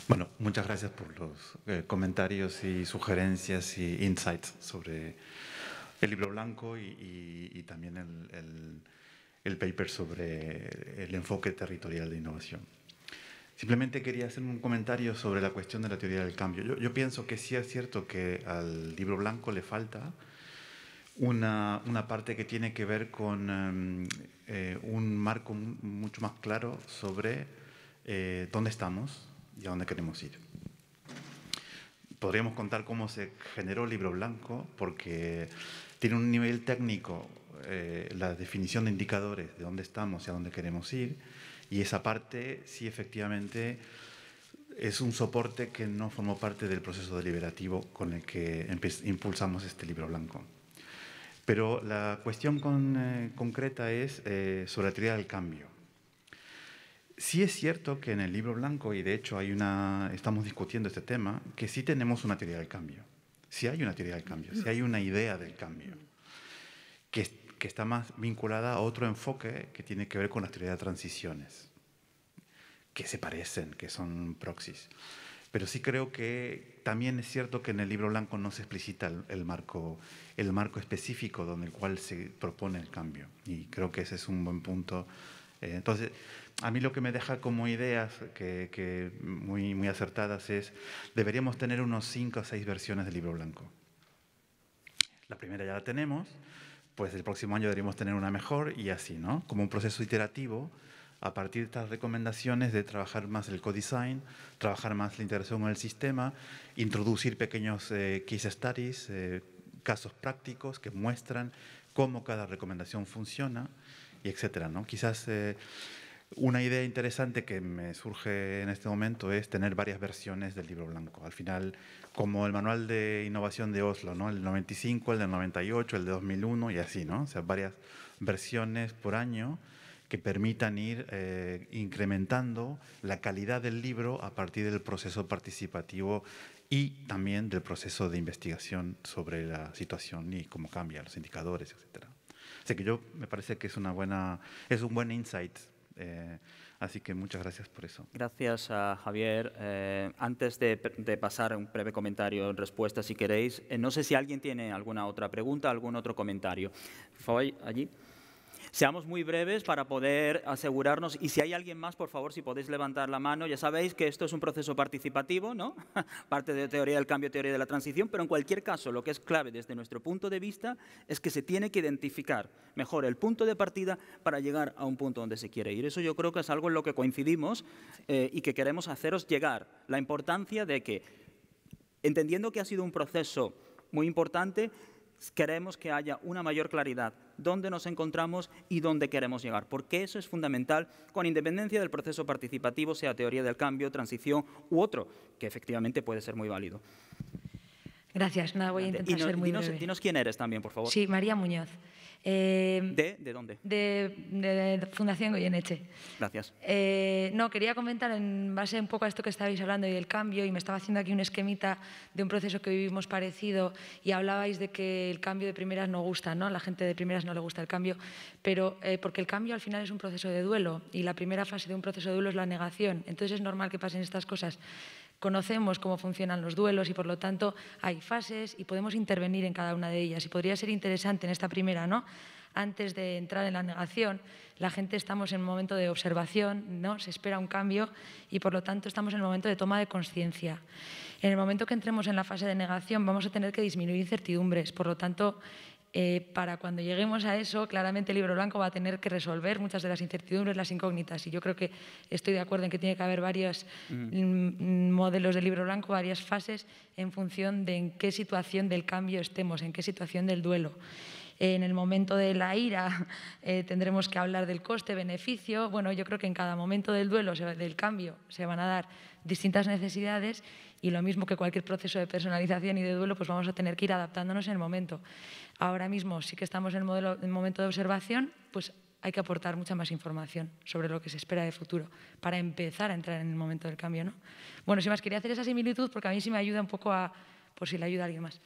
Bueno, muchas gracias por los eh, comentarios y sugerencias y insights sobre el libro blanco y, también el, paper sobre el enfoque territorial de innovación. Simplemente quería hacer un comentario sobre la cuestión de la teoría del cambio. Yo, pienso que sí es cierto que al libro blanco le falta una, parte que tiene que ver con em, eh, un marco mucho más claro sobre eh, dónde estamos, y a dónde queremos ir. Podríamos contar cómo se generó el libro blanco, porque tiene un nivel técnico eh, la definición de indicadores de dónde estamos y a dónde queremos ir, y esa parte sí efectivamente es un soporte que no formó parte del proceso deliberativo con el que impulsamos este libro blanco. Pero la cuestión eh, concreta es eh, sobre la teoría del cambio. Sí es cierto que en el libro blanco, y de hecho hay una, estamos discutiendo este tema, que sí tenemos una teoría del cambio. Sí hay una teoría del cambio, sí hay una idea del cambio, que, está más vinculada a otro enfoque que tiene que ver con la teoría de transiciones, que se parecen, que son proxies. Pero sí creo que también es cierto que en el libro blanco no se explicita el, marco, el marco específico donde el cual se propone el cambio. Y creo que ese es un buen punto. Eh, entonces, a mí lo que me deja como ideas que, muy, muy acertadas es, deberíamos tener unos cinco o seis versiones del libro blanco. La primera ya la tenemos, pues el próximo año deberíamos tener una mejor y así, ¿no? Como un proceso iterativo a partir de estas recomendaciones de trabajar más el co-design, trabajar más la interacción con el sistema, introducir pequeños eh, case studies, eh, casos prácticos que muestran cómo cada recomendación funciona, y etcétera, ¿no? Quizás eh, una idea interesante que me surge en este momento es tener varias versiones del libro blanco. Al final, como el manual de innovación de Oslo, El 95, el del 98, el de 2001 y así, ¿no? O sea, varias versiones por año que permitan ir eh, incrementando la calidad del libro a partir del proceso participativo y también del proceso de investigación sobre la situación y cómo cambian los indicadores, etc. Así que yo me parece que es una buena, es un buen insight eh, así que muchas gracias por eso. Gracias a Javier. Eh, antes de, de, pasar un breve comentario en respuesta, si queréis, eh, no sé si alguien tiene alguna otra pregunta, algún otro comentario. Foy, allí. Seamos muy breves para poder asegurarnos, y si hay alguien más, por favor, si podéis levantar la mano, ya sabéis que esto es un proceso participativo, ¿no? [laughs] Parte de teoría del cambio, teoría de la transición, pero en cualquier caso, lo que es clave desde nuestro punto de vista es que se tiene que identificar mejor el punto de partida para llegar a un punto donde se quiere ir. Eso yo creo que es algo en lo que coincidimos eh, y que queremos haceros llegar. La importancia de que, entendiendo que ha sido un proceso muy importante, queremos que haya una mayor claridad dónde nos encontramos y dónde queremos llegar, porque eso es fundamental con independencia del proceso participativo, sea teoría del cambio, transición u otro, que efectivamente puede ser muy válido. Gracias, nada, voy a intentar ser muy breve. Dinos quién eres también, por favor. Sí, María Muñoz. Eh, ¿De? dónde? De, de Fundación Goyeneche. Gracias. Eh, no, quería comentar en base un poco a esto que estabais hablando y del cambio, y me estaba haciendo aquí un esquemita de un proceso que vivimos parecido, y hablabais de que el cambio de primeras no gusta, ¿no? La gente de primeras no le gusta el cambio, pero eh, porque el cambio al final es un proceso de duelo, y la primera fase de un proceso de duelo es la negación, entonces es normal que pasen estas cosas conocemos cómo funcionan los duelos y por lo tanto hay fases y podemos intervenir en cada una de ellas. Y podría ser interesante en esta primera, ¿no? Antes de entrar en la negación, la gente estamos en un momento de observación, ¿no? Se espera un cambio y por lo tanto estamos en el momento de toma de conciencia. En el momento que entremos en la fase de negación vamos a tener que disminuir incertidumbres, por lo tanto eh, para cuando lleguemos a eso, claramente el libro blanco va a tener que resolver muchas de las incertidumbres, las incógnitas. Y yo creo que estoy de acuerdo en que tiene que haber varios mm. mm, mm, modelos de libro blanco, varias fases, en función de en qué situación del cambio estemos, en qué situación del duelo. en el momento de la ira [laughs] eh, tendremos que hablar del coste, beneficio. Bueno, yo creo que en cada momento del duelo, del cambio, se van a dar distintas necesidades y lo mismo que cualquier proceso de personalización y de duelo, pues vamos a tener que ir adaptándonos en el momento. Ahora mismo sí que estamos en el, momento de observación, pues hay que aportar mucha más información sobre lo que se espera de futuro para empezar a entrar en el momento del cambio. ¿no? Bueno, si más, quería hacer esa similitud porque a mí sí me ayuda un poco a por si le ayuda alguien más.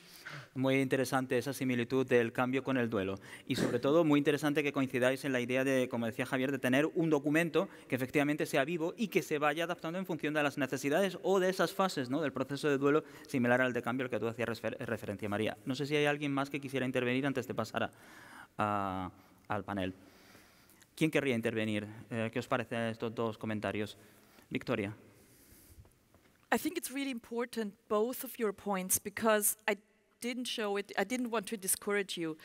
Muy interesante esa similitud del cambio con el duelo. Y sobre todo, muy interesante que coincidáis en la idea de, como decía Javier, de tener un documento que efectivamente sea vivo y que se vaya adaptando en función de las necesidades o de esas fases ¿no? del proceso de duelo, similar al de cambio al que tú hacías referencia, María. No sé si hay alguien más que quisiera intervenir antes de pasar a, al panel. ¿Quién querría intervenir? Eh, ¿Qué os parecen estos dos comentarios? Victoria. I think it's really important, both of your points, because I didn't show it, I didn't want to discourage you,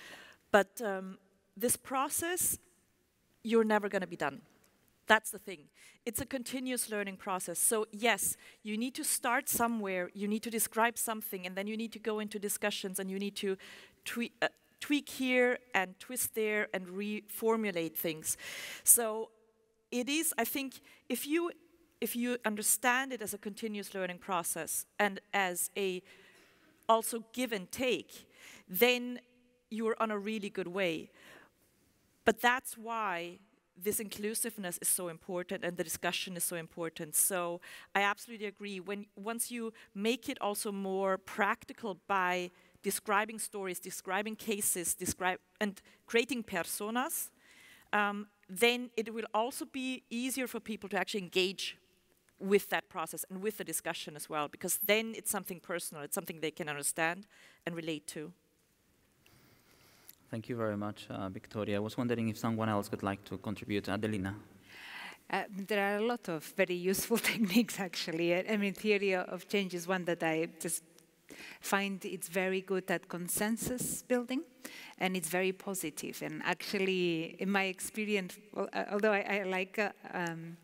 but um, this process, you're never going to be done. That's the thing. It's a continuous learning process. So, yes, you need to start somewhere, you need to describe something, and then you need to go into discussions and you need to tweak, uh, tweak here and twist there and reformulate things. So, it is, I think, if you if you understand it as a continuous learning process and as a also give and take, then you're on a really good way. But that's why this inclusiveness is so important and the discussion is so important. So I absolutely agree. When once you make it also more practical by describing stories, describing cases, describe and creating personas, um, then it will also be easier for people to actually engage with that process and with the discussion as well, because then it's something personal, it's something they can understand and relate to. Thank you very much, uh, Victoria. I was wondering if someone else would like to contribute. Adelina. Uh, there are a lot of very useful [laughs] techniques, actually. I mean, theory of change is one that I just find it's very good at consensus building and it's very positive and actually in my experience although i, I like uh, um,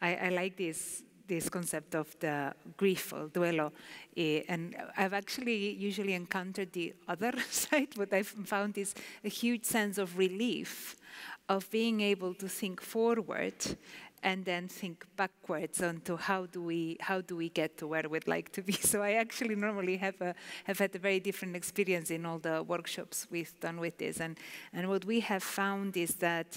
I, I like this this concept of the grief or duelo. Eh, and I've actually usually encountered the other [laughs] side. What I've found is a huge sense of relief of being able to think forward and then think backwards onto how do we how do we get to where we'd like to be. [laughs] So I actually normally have a have had a very different experience in all the workshops we've done with this. And and what we have found is that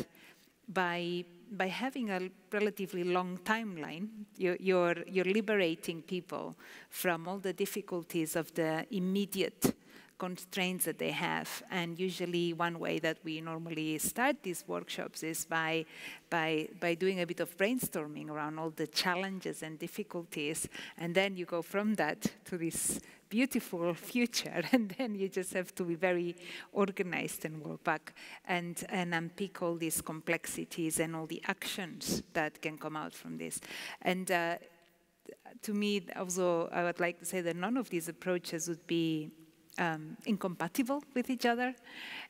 by by having a relatively long timeline, you, you're, you're liberating people from all the difficulties of the immediate constraints that they have. And usually one way that we normally start these workshops is by, by, by doing a bit of brainstorming around all the challenges and difficulties. And then you go from that to this beautiful future, [laughs] and then you just have to be very organized and work back and, and unpick all these complexities and all the actions that can come out from this. And uh, to me, also, I would like to say that none of these approaches would be um, incompatible with each other.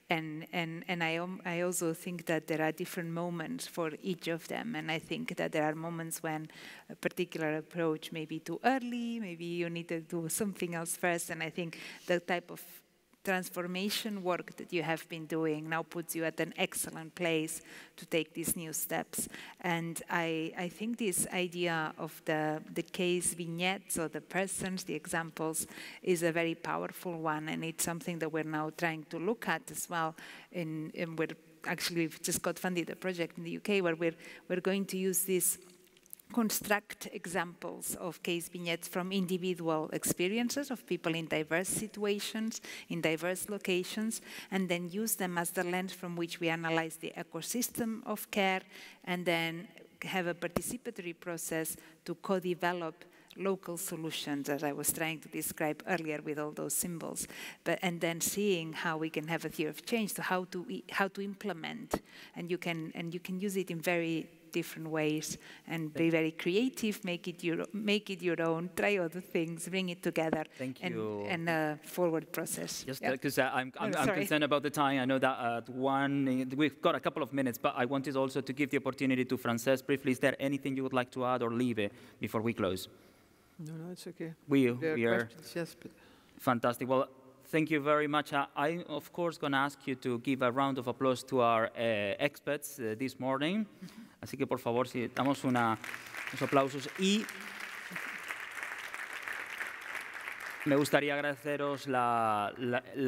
And, and, and I, um, I also think that there are different moments for each of them. And I think that there are moments when a particular approach may be too early, maybe you need to do something else first. And I think the type of transformation work that you have been doing now puts you at an excellent place to take these new steps. And I, I think this idea of the, the case vignettes or the persons, the examples, is a very powerful one. And it's something that we're now trying to look at as well. And, in we're actually, we've just got funded a project in the UK where we're, we're going to use this construct examples of case vignettes from individual experiences of people in diverse situations, in diverse locations, and then use them as the lens from which we analyze the ecosystem of care, and then have a participatory process to co-develop local solutions, as I was trying to describe earlier with all those symbols, but and then seeing how we can have a theory of change, so how to how to implement, and you can and you can use it in very different ways and be very creative, make it your, make it your own, try other things, bring it together. Thank and, you. And a forward process. Just because uh, uh, I'm, I'm, [laughs] I'm concerned about the time. I know that at uh, one, uh, we've got a couple of minutes, but I wanted also to give the opportunity to Frances briefly. Is there anything you would like to add or leave before we close? No, no, it's okay. We, we are, are yes, fantastic. Well, Thank you very much. I, of course, going to ask you to give a round of applause to our eh, experts eh, this morning. [laughs] Así que, por favor, si damos unos aplausos. Y me gustaría agradeceros la,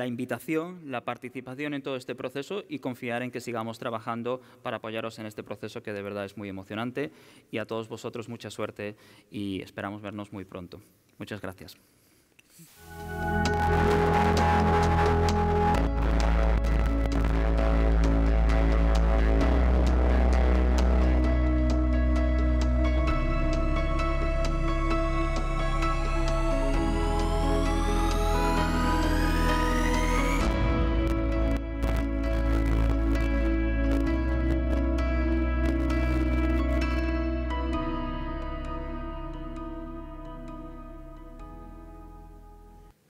invitación, la participación en todo este proceso y confiar en que sigamos trabajando para apoyaros en este proceso que de verdad es muy emocionante. Y a todos vosotros mucha suerte y esperamos vernos muy pronto. Muchas gracias.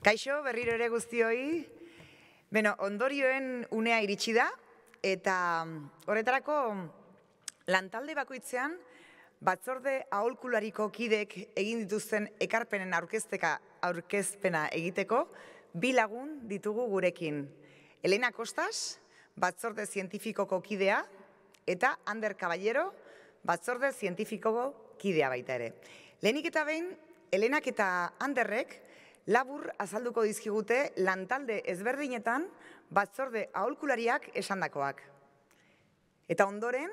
Kaixo, berriro ere guztioi. Beno, ondorioen unea iritsi da, eta horretarako lantalde bakoitzean, batzorde aholkulariko kidek egin dituzten ekarpenen aurkezteka aurkezpena egiteko, bi lagun ditugu gurekin. Elena Kostas, batzorde zientifikoko kidea, eta Ander Kaballero, batzorde zientifikoko kidea baita ere. Lehenik eta behin, Elenak eta Anderrek, Labur azalduko dizkigute lantalde ezberdinetan batzorde aholkulariak esandakoak. Eta ondoren,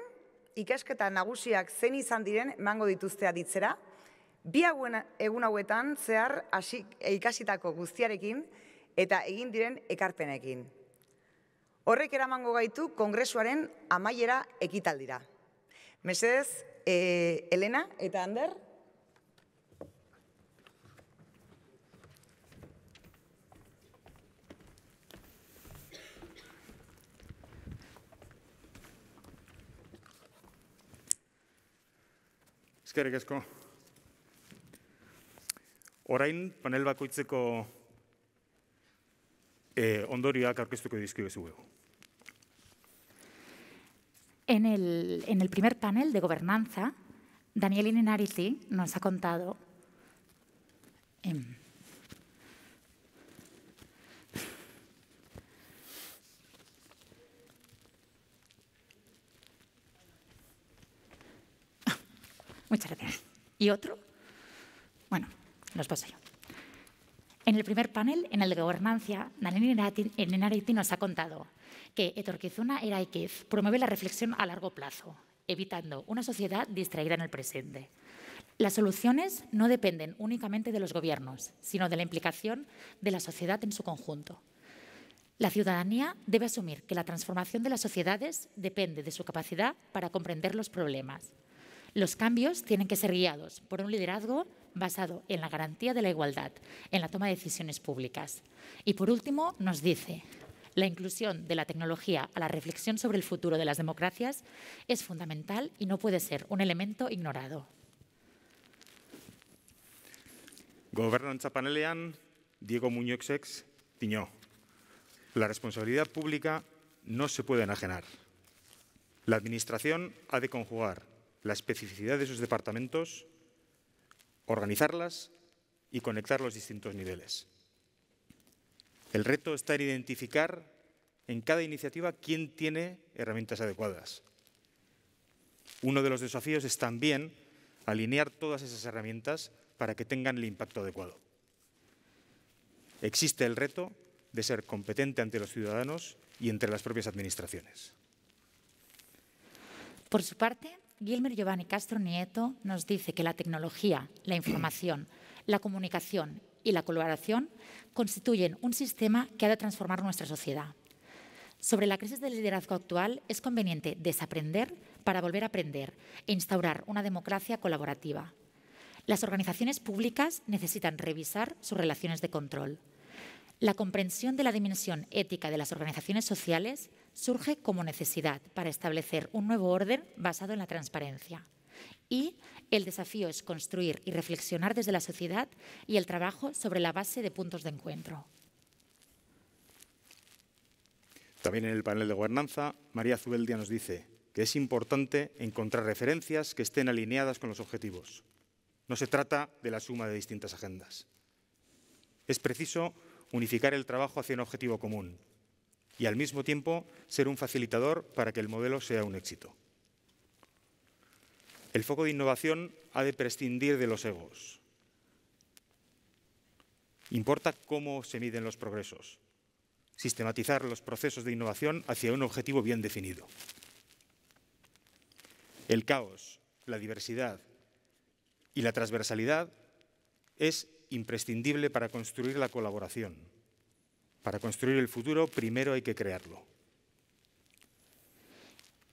ikasketa nagusiak zen izan diren emango dituztea aditzera, bi hauen egun hauetan zehar ikasitako guztiarekin eta egin diren ekarpenekin. Horrek eramango gaitu kongresuaren amaiera ekitaldira. Mesedez, e, Elena eta Ander, panel bakoitzeko eh, ondorioak aurkeztuko En el, en el primer panel de gobernanza, Daniel Inenariti nos ha contado em, Muchas gracias. ¿Y otro? Bueno, los paso yo. En el primer panel, en el de Gobernancia, Nalini Enenariti eh, nos ha contado que Etorquizuna Eraikiz promueve la reflexión a largo plazo, evitando una sociedad distraída en el presente. Las soluciones no dependen únicamente de los gobiernos, sino de la implicación de la sociedad en su conjunto. La ciudadanía debe asumir que la transformación de las sociedades depende de su capacidad para comprender los problemas, los cambios tienen que ser guiados por un liderazgo basado en la garantía de la igualdad, en la toma de decisiones públicas. Y por último, nos dice, la inclusión de la tecnología a la reflexión sobre el futuro de las democracias es fundamental y no puede ser un elemento ignorado. Gobernanza panelean, Diego ex, Tiñó. La responsabilidad pública no se puede enajenar. La Administración ha de conjugar la especificidad de sus departamentos, organizarlas y conectar los distintos niveles. El reto está en identificar en cada iniciativa quién tiene herramientas adecuadas. Uno de los desafíos es también alinear todas esas herramientas para que tengan el impacto adecuado. Existe el reto de ser competente ante los ciudadanos y entre las propias administraciones. Por su parte, Gilmer Giovanni Castro Nieto nos dice que la tecnología, la información, la comunicación y la colaboración constituyen un sistema que ha de transformar nuestra sociedad. Sobre la crisis del liderazgo actual es conveniente desaprender para volver a aprender e instaurar una democracia colaborativa. Las organizaciones públicas necesitan revisar sus relaciones de control. La comprensión de la dimensión ética de las organizaciones sociales surge como necesidad para establecer un nuevo orden basado en la transparencia. Y el desafío es construir y reflexionar desde la sociedad y el trabajo sobre la base de puntos de encuentro. También en el panel de gobernanza, María Zubeldia nos dice que es importante encontrar referencias que estén alineadas con los objetivos. No se trata de la suma de distintas agendas. Es preciso unificar el trabajo hacia un objetivo común, y al mismo tiempo ser un facilitador para que el modelo sea un éxito. El foco de innovación ha de prescindir de los egos. Importa cómo se miden los progresos. Sistematizar los procesos de innovación hacia un objetivo bien definido. El caos, la diversidad y la transversalidad es imprescindible para construir la colaboración para construir el futuro primero hay que crearlo.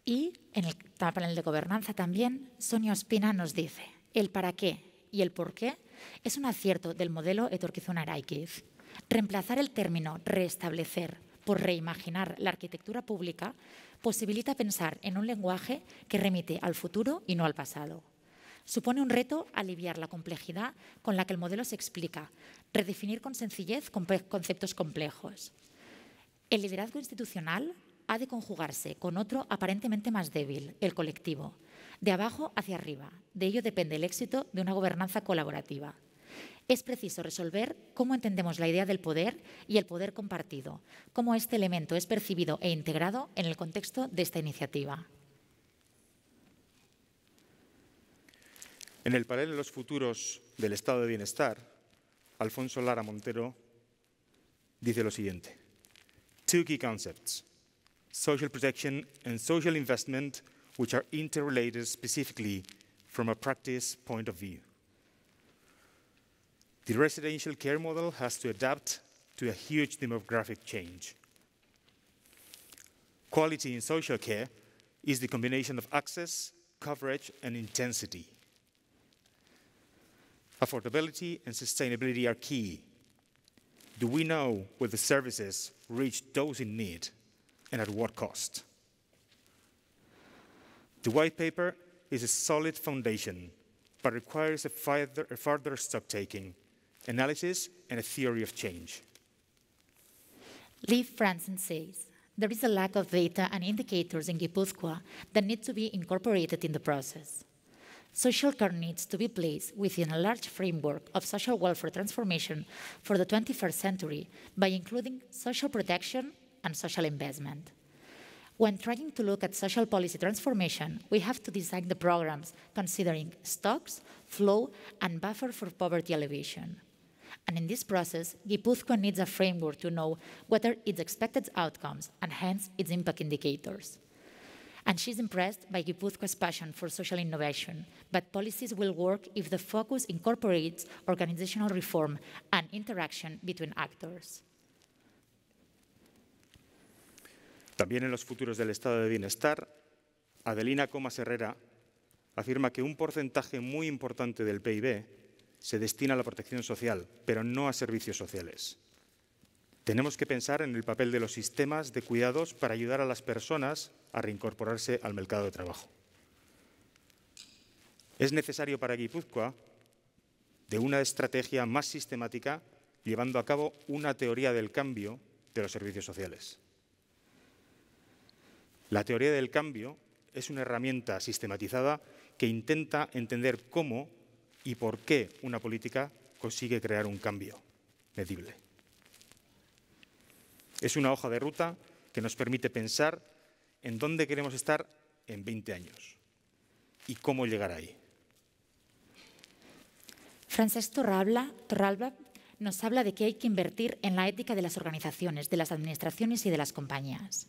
Y en el panel de gobernanza también, Sonia Ospina nos dice, el para qué y el por qué es un acierto del modelo Etorquizona Reemplazar el término restablecer por reimaginar la arquitectura pública posibilita pensar en un lenguaje que remite al futuro y no al pasado. Supone un reto aliviar la complejidad con la que el modelo se explica, redefinir con sencillez conceptos complejos. El liderazgo institucional ha de conjugarse con otro aparentemente más débil, el colectivo, de abajo hacia arriba. De ello depende el éxito de una gobernanza colaborativa. Es preciso resolver cómo entendemos la idea del poder y el poder compartido, cómo este elemento es percibido e integrado en el contexto de esta iniciativa. En el of Futuros del Estado de Bienestar, Alfonso Lara Montero dice lo siguiente. Two key concepts, social protection and social investment, which are interrelated specifically from a practice point of view. The residential care model has to adapt to a huge demographic change. Quality in social care is the combination of access, coverage, and intensity. Affordability and sustainability are key. Do we know whether the services reach those in need and at what cost? The white paper is a solid foundation, but requires a further, a further stock-taking, analysis, and a theory of change. Lee Franson says, there is a lack of data and indicators in Gipuzkoa that need to be incorporated in the process social care needs to be placed within a large framework of social welfare transformation for the 21st century by including social protection and social investment. When trying to look at social policy transformation, we have to design the programs considering stocks, flow, and buffer for poverty elevation. And in this process, Gipuzkoa needs a framework to know what are its expected outcomes and hence its impact indicators. and she's impressed by Gipuzkoa's passion for social innovation. But policies will work if the focus incorporates organizational reform and interaction between actors. También en los futuros del estado de bienestar, Adelina Comas Herrera afirma que un porcentaje muy importante del PIB se destina a la protección social, pero no a servicios sociales. Tenemos que pensar en el papel de los sistemas de cuidados para ayudar a las personas a reincorporarse al mercado de trabajo. Es necesario para Guipúzcoa de una estrategia más sistemática llevando a cabo una teoría del cambio de los servicios sociales. La teoría del cambio es una herramienta sistematizada que intenta entender cómo y por qué una política consigue crear un cambio medible. Es una hoja de ruta que nos permite pensar en dónde queremos estar en 20 años y cómo llegar ahí. Francesc Torralba, nos habla de que hay que invertir en la ética de las organizaciones, de las administraciones y de las compañías.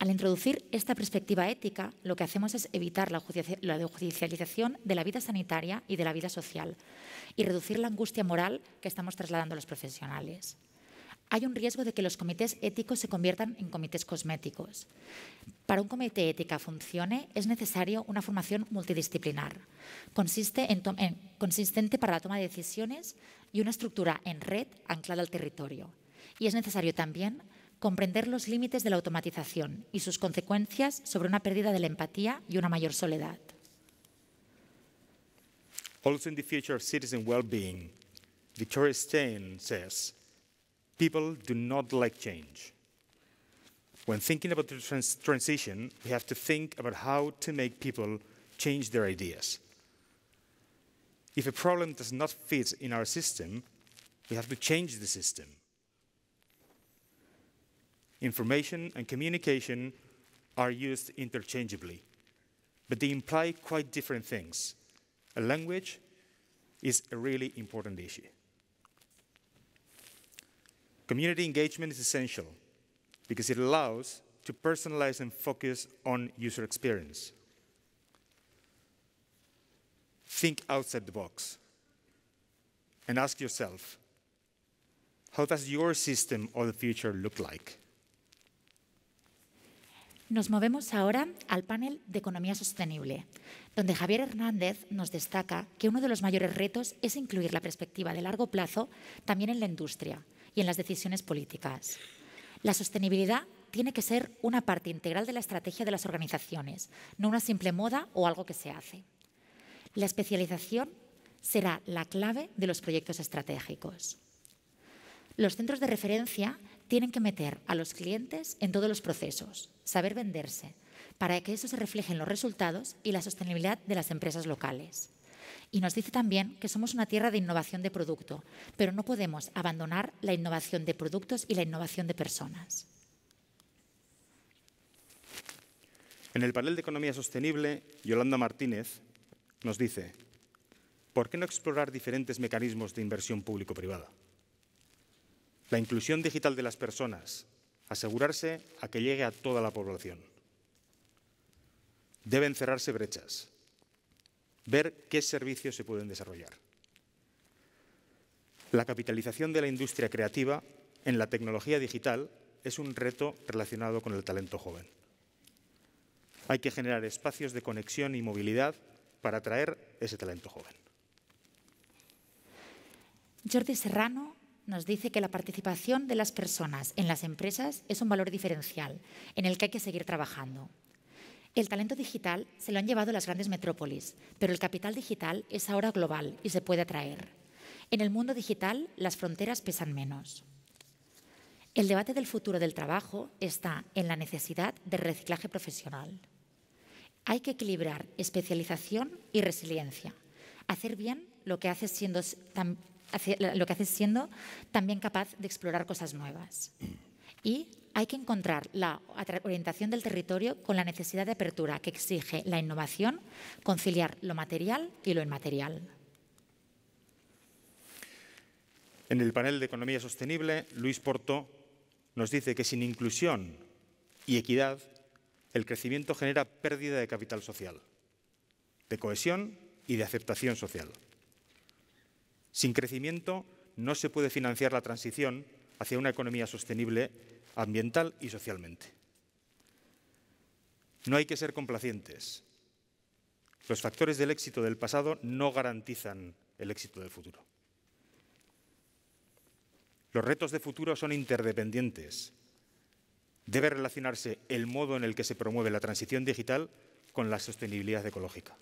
Al introducir esta perspectiva ética, lo que hacemos es evitar la judicialización de la vida sanitaria y de la vida social y reducir la angustia moral que estamos trasladando a los profesionales hay un riesgo de que los comités éticos se conviertan en comités cosméticos. Para un comité ético funcione es necesario una formación multidisciplinar, consiste consistente para la toma de decisiones y una estructura en red anclada al territorio. Y es necesario también comprender los límites de la automatización y sus consecuencias sobre una pérdida de la empatía y una mayor soledad. Also the future, citizen well Victoria Stein says, People do not like change. When thinking about the trans transition, we have to think about how to make people change their ideas. If a problem does not fit in our system, we have to change the system. Information and communication are used interchangeably, but they imply quite different things. A language is a really important issue. Community engagement is essential because it allows to personalize and focus on user experience. Think outside the box and ask yourself, how does your system or the future look like? Nos movemos ahora al panel de economía sostenible, donde Javier Hernández nos destaca que uno de los mayores retos es incluir la perspectiva de largo plazo también en la industria, y en las decisiones políticas. La sostenibilidad tiene que ser una parte integral de la estrategia de las organizaciones, no una simple moda o algo que se hace. La especialización será la clave de los proyectos estratégicos. Los centros de referencia tienen que meter a los clientes en todos los procesos, saber venderse, para que eso se refleje en los resultados y la sostenibilidad de las empresas locales. Y nos dice también que somos una tierra de innovación de producto, pero no podemos abandonar la innovación de productos y la innovación de personas. En el panel de Economía Sostenible, Yolanda Martínez nos dice, ¿por qué no explorar diferentes mecanismos de inversión público-privada? La inclusión digital de las personas, asegurarse a que llegue a toda la población. Deben cerrarse brechas, ver qué servicios se pueden desarrollar. La capitalización de la industria creativa en la tecnología digital es un reto relacionado con el talento joven. Hay que generar espacios de conexión y movilidad para atraer ese talento joven. Jordi Serrano nos dice que la participación de las personas en las empresas es un valor diferencial en el que hay que seguir trabajando. El talento digital se lo han llevado las grandes metrópolis, pero el capital digital es ahora global y se puede atraer. En el mundo digital las fronteras pesan menos. El debate del futuro del trabajo está en la necesidad de reciclaje profesional. Hay que equilibrar especialización y resiliencia, hacer bien lo que haces siendo, también capaz de explorar cosas nuevas y hay que encontrar la orientación del territorio con la necesidad de apertura que exige la innovación, conciliar lo material y lo inmaterial. En el panel de Economía Sostenible, Luis Porto nos dice que sin inclusión y equidad, el crecimiento genera pérdida de capital social, de cohesión y de aceptación social. Sin crecimiento no se puede financiar la transición hacia una economía sostenible ambiental y socialmente. No hay que ser complacientes. Los factores del éxito del pasado no garantizan el éxito del futuro. Los retos de futuro son interdependientes. Debe relacionarse el modo en el que se promueve la transición digital con la sostenibilidad ecológica.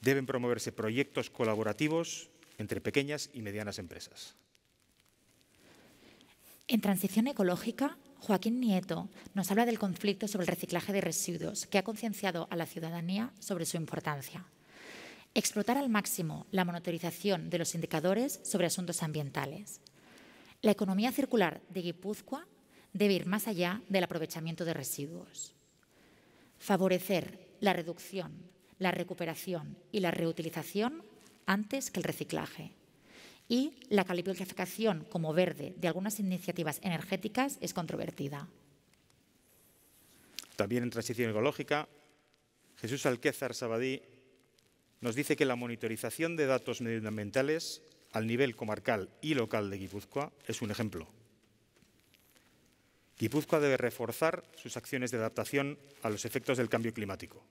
Deben promoverse proyectos colaborativos entre pequeñas y medianas empresas. En Transición Ecológica, Joaquín Nieto nos habla del conflicto sobre el reciclaje de residuos que ha concienciado a la ciudadanía sobre su importancia. Explotar al máximo la monitorización de los indicadores sobre asuntos ambientales. La economía circular de Guipúzcoa debe ir más allá del aprovechamiento de residuos. Favorecer la reducción, la recuperación y la reutilización antes que el reciclaje y la calificación como verde de algunas iniciativas energéticas es controvertida. También en transición ecológica, Jesús Alquézar Sabadí nos dice que la monitorización de datos medioambientales al nivel comarcal y local de Guipúzcoa es un ejemplo. Guipúzcoa debe reforzar sus acciones de adaptación a los efectos del cambio climático.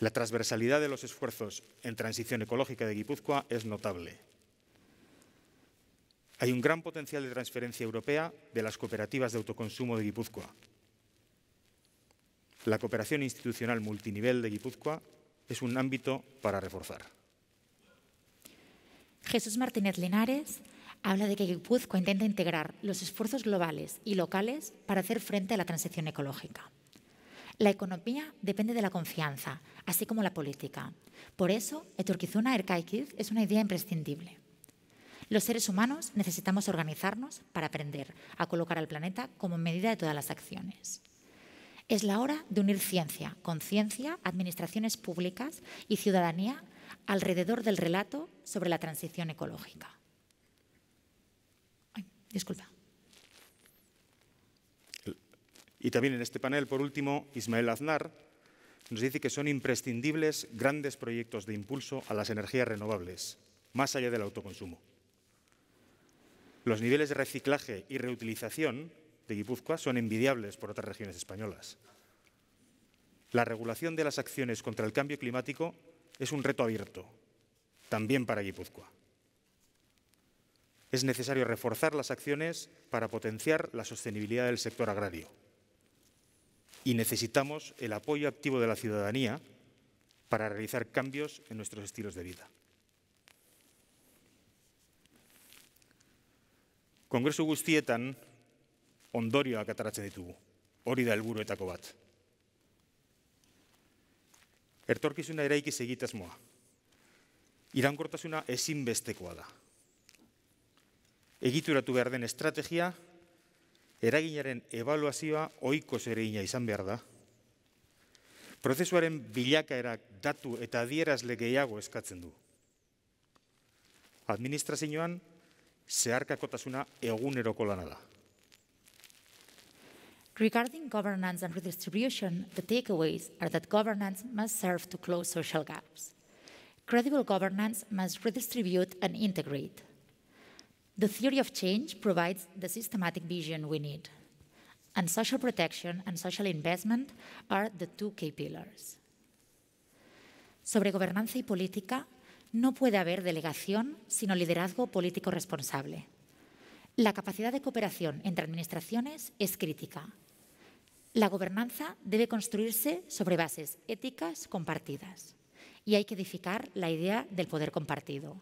La transversalidad de los esfuerzos en transición ecológica de Guipúzcoa es notable. Hay un gran potencial de transferencia europea de las cooperativas de autoconsumo de Guipúzcoa. La cooperación institucional multinivel de Guipúzcoa es un ámbito para reforzar. Jesús Martínez Linares habla de que Guipúzcoa intenta integrar los esfuerzos globales y locales para hacer frente a la transición ecológica. La economía depende de la confianza, así como la política. Por eso, Eturkizuna Erkaikiz es una idea imprescindible. Los seres humanos necesitamos organizarnos para aprender a colocar al planeta como medida de todas las acciones. Es la hora de unir ciencia, conciencia, administraciones públicas y ciudadanía alrededor del relato sobre la transición ecológica. disculpa. Y también en este panel, por último, Ismael Aznar nos dice que son imprescindibles grandes proyectos de impulso a las energías renovables, más allá del autoconsumo. Los niveles de reciclaje y reutilización de Guipúzcoa son envidiables por otras regiones españolas. La regulación de las acciones contra el cambio climático es un reto abierto, también para Guipúzcoa. Es necesario reforzar las acciones para potenciar la sostenibilidad del sector agrario. y necesitamos el apoyo activo de la ciudadanía para realizar cambios en nuestros estilos de vida. Kongresu guztietan ondorioak ataratzen ditugu, hori da helburuetako bat. Ertorkizuna eraiki egitasmoa. moa. Irankortasuna ezinbestekoa da. Egituratu behar den estrategia eraginaren evaluazioa ohiko zeregina izan behar da. Prozesuaren bilakaerak datu eta adierazle gehiago eskatzen du. Administrazioan zeharkakotasuna eguneroko lana da. Regarding governance and redistribution, the takeaways are that governance must serve to close social gaps. Credible governance must redistribute and integrate. The theory of change provides the systematic vision we need. And social protection and social investment are the two key pillars. Sobre gobernanza y política, no puede haber delegación sino liderazgo político responsable. La capacidad de cooperación entre administraciones es crítica. La gobernanza debe construirse sobre bases éticas compartidas y hay que edificar la idea del poder compartido.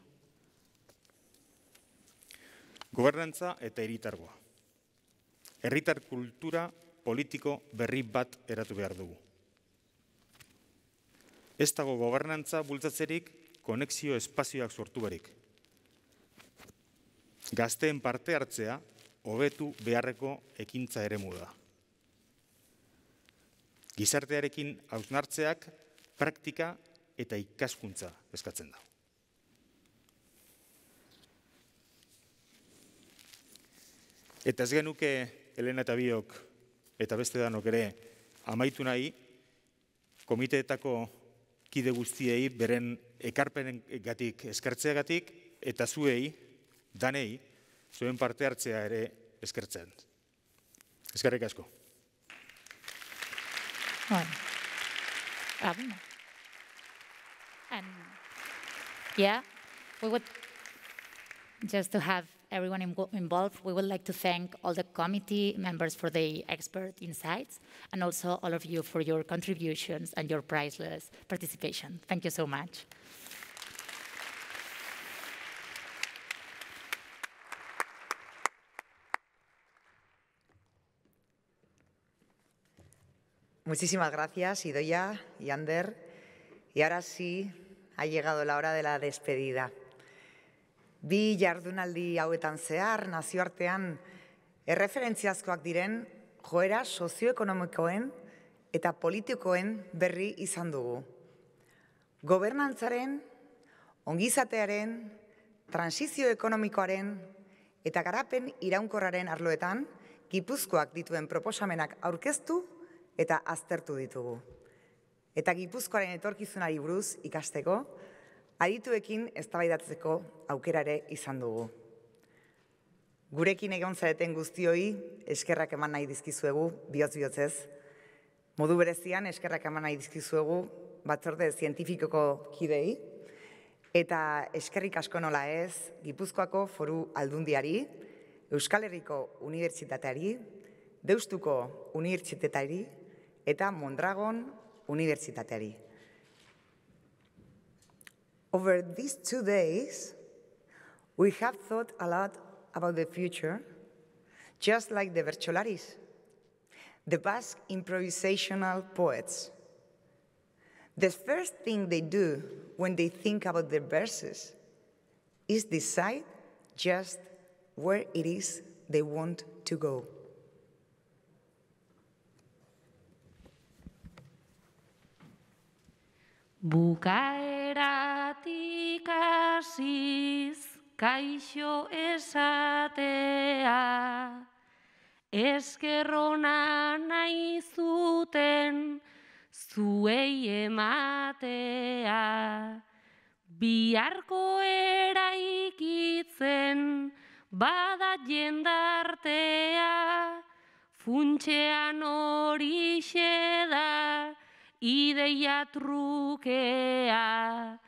gobernantza eta eritargoa. Erritar kultura politiko berri bat eratu behar dugu. Ez dago gobernantza bultzatzerik konexio espazioak sortu berik. Gazteen parte hartzea hobetu beharreko ekintza ere muda. Gizartearekin hausnartzeak praktika eta ikaskuntza eskatzen da. Eta ez genuke Elena eta Biok eta beste danok ere amaitu nahi komiteetako kide guztiei beren ekarpenen gatik, eta zuei, danei, zuen parte hartzea ere eskertzen. Eskerrik asko. Ah, yeah, we would just to have everyone involved. We would like to thank all the committee members for the expert insights and also all of you for your contributions and your priceless participation. Thank you so much. Muchísimas gracias, Idoya y Ander. Y ahora sí ha llegado la hora de la despedida. bi jardunaldi hauetan zehar nazioartean erreferentziazkoak diren joera sozioekonomikoen eta politikoen berri izan dugu. Gobernantzaren, ongizatearen, transizio ekonomikoaren eta garapen iraunkorraren arloetan gipuzkoak dituen proposamenak aurkeztu eta aztertu ditugu. Eta gipuzkoaren etorkizunari buruz ikasteko, adituekin eztabaidatzeko aukerare izan dugu. Gurekin egon zareten guztioi eskerrak eman nahi dizkizuegu bihotz bihotzez. Modu berezian eskerrak eman nahi dizkizuegu batzorde zientifikoko kidei eta eskerrik asko nola ez Gipuzkoako Foru Aldundiari, Euskal Herriko Unibertsitateari, Deustuko Unibertsitateari eta Mondragon Unibertsitateari. Over these two days, we have thought a lot about the future, just like the Bercholaris, the Basque improvisational poets. The first thing they do when they think about their verses is decide just where it is they want to go. Bukaeratik aziz kaixo esatea, eskerrona nahi zuten zuei ematea, biharko eraikitzen badat jendartea, funtxean hori xedat, ideia trukea,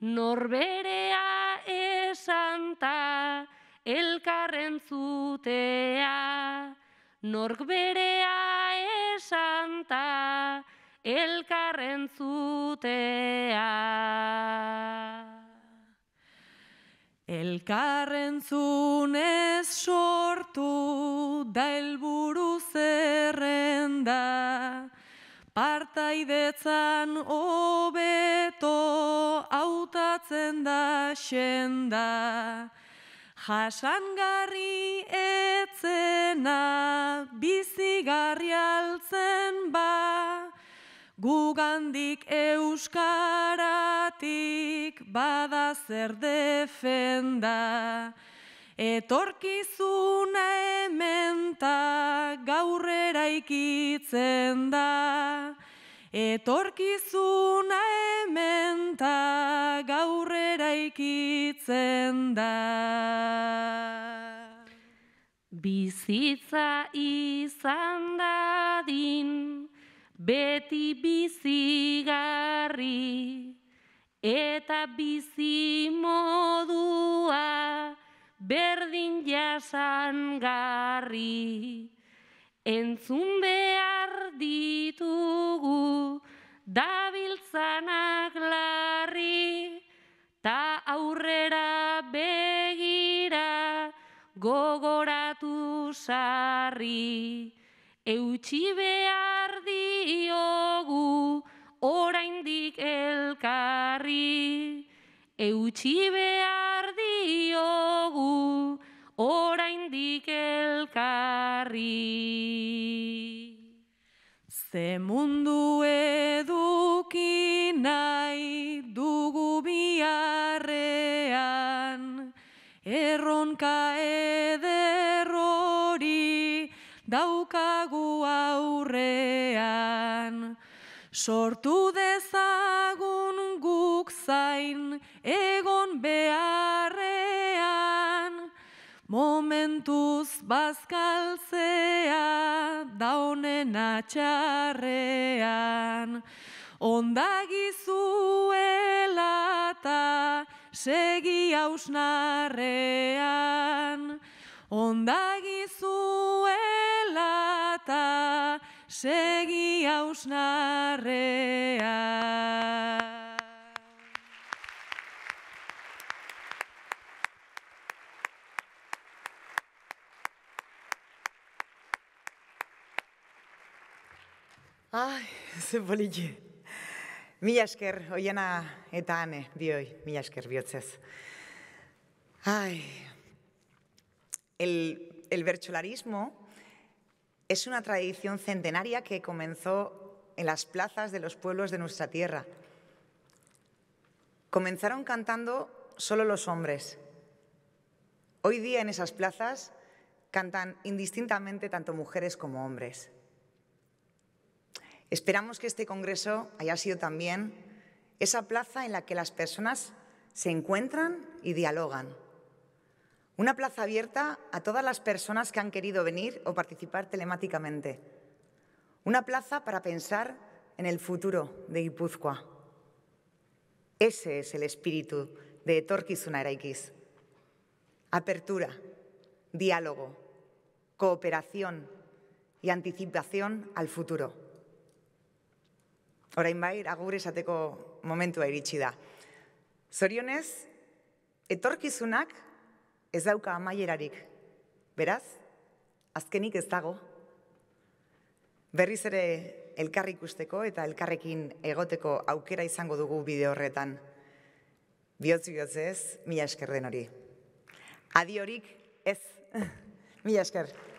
norberea esanta, elkarren zutea, norberea esanta, elkarren zutea. Elkarren zunez sortu da elburu zerrenda, Partaidetzan hobeto hautatzen da xenda, jasangarri etzena bizigarri altzen ba, gugandik euskaratik bada zer defenda. Etorkizuna ementa gaurrera ikitzen da. Etorkizuna ementa gaurrera ikitzen da. Bizitza izan dadin, beti bizigarri, eta modua berdin jasangarri. Entzun behar ditugu dabiltzanak larri, ta aurrera begira gogoratu sarri. Eutxi behar diogu oraindik elkarri, eutxi behar oraindik elkarri ze mundu eduki dugu biarrean erronka ederrori daukagu aurrean sortu dezagun guk zain egon behar kantuz bazkaltzea da honen atxarrean. Ondagizuela eta segi hausnarrean. Ondagizuela eta segi hausnarrean. el, el bercholarismo es una tradición centenaria que comenzó en las plazas de los pueblos de nuestra tierra. Comenzaron cantando solo los hombres. Hoy día en esas plazas cantan indistintamente tanto mujeres como hombres. Esperamos que este Congreso haya sido también esa plaza en la que las personas se encuentran y dialogan. Una plaza abierta a todas las personas que han querido venir o participar telemáticamente. Una plaza para pensar en el futuro de Guipúzcoa. Ese es el espíritu de Etorkizuna Apertura, diálogo, cooperación y anticipación al futuro. orain bai, agur esateko momentua iritsi da. Zorionez, etorkizunak ez dauka amaierarik. Beraz, azkenik ez dago. Berriz ere elkar ikusteko eta elkarrekin egoteko aukera izango dugu bide horretan. Biotzi biotze ez, mila esker den hori. Adiorik ez, [laughs] mila esker.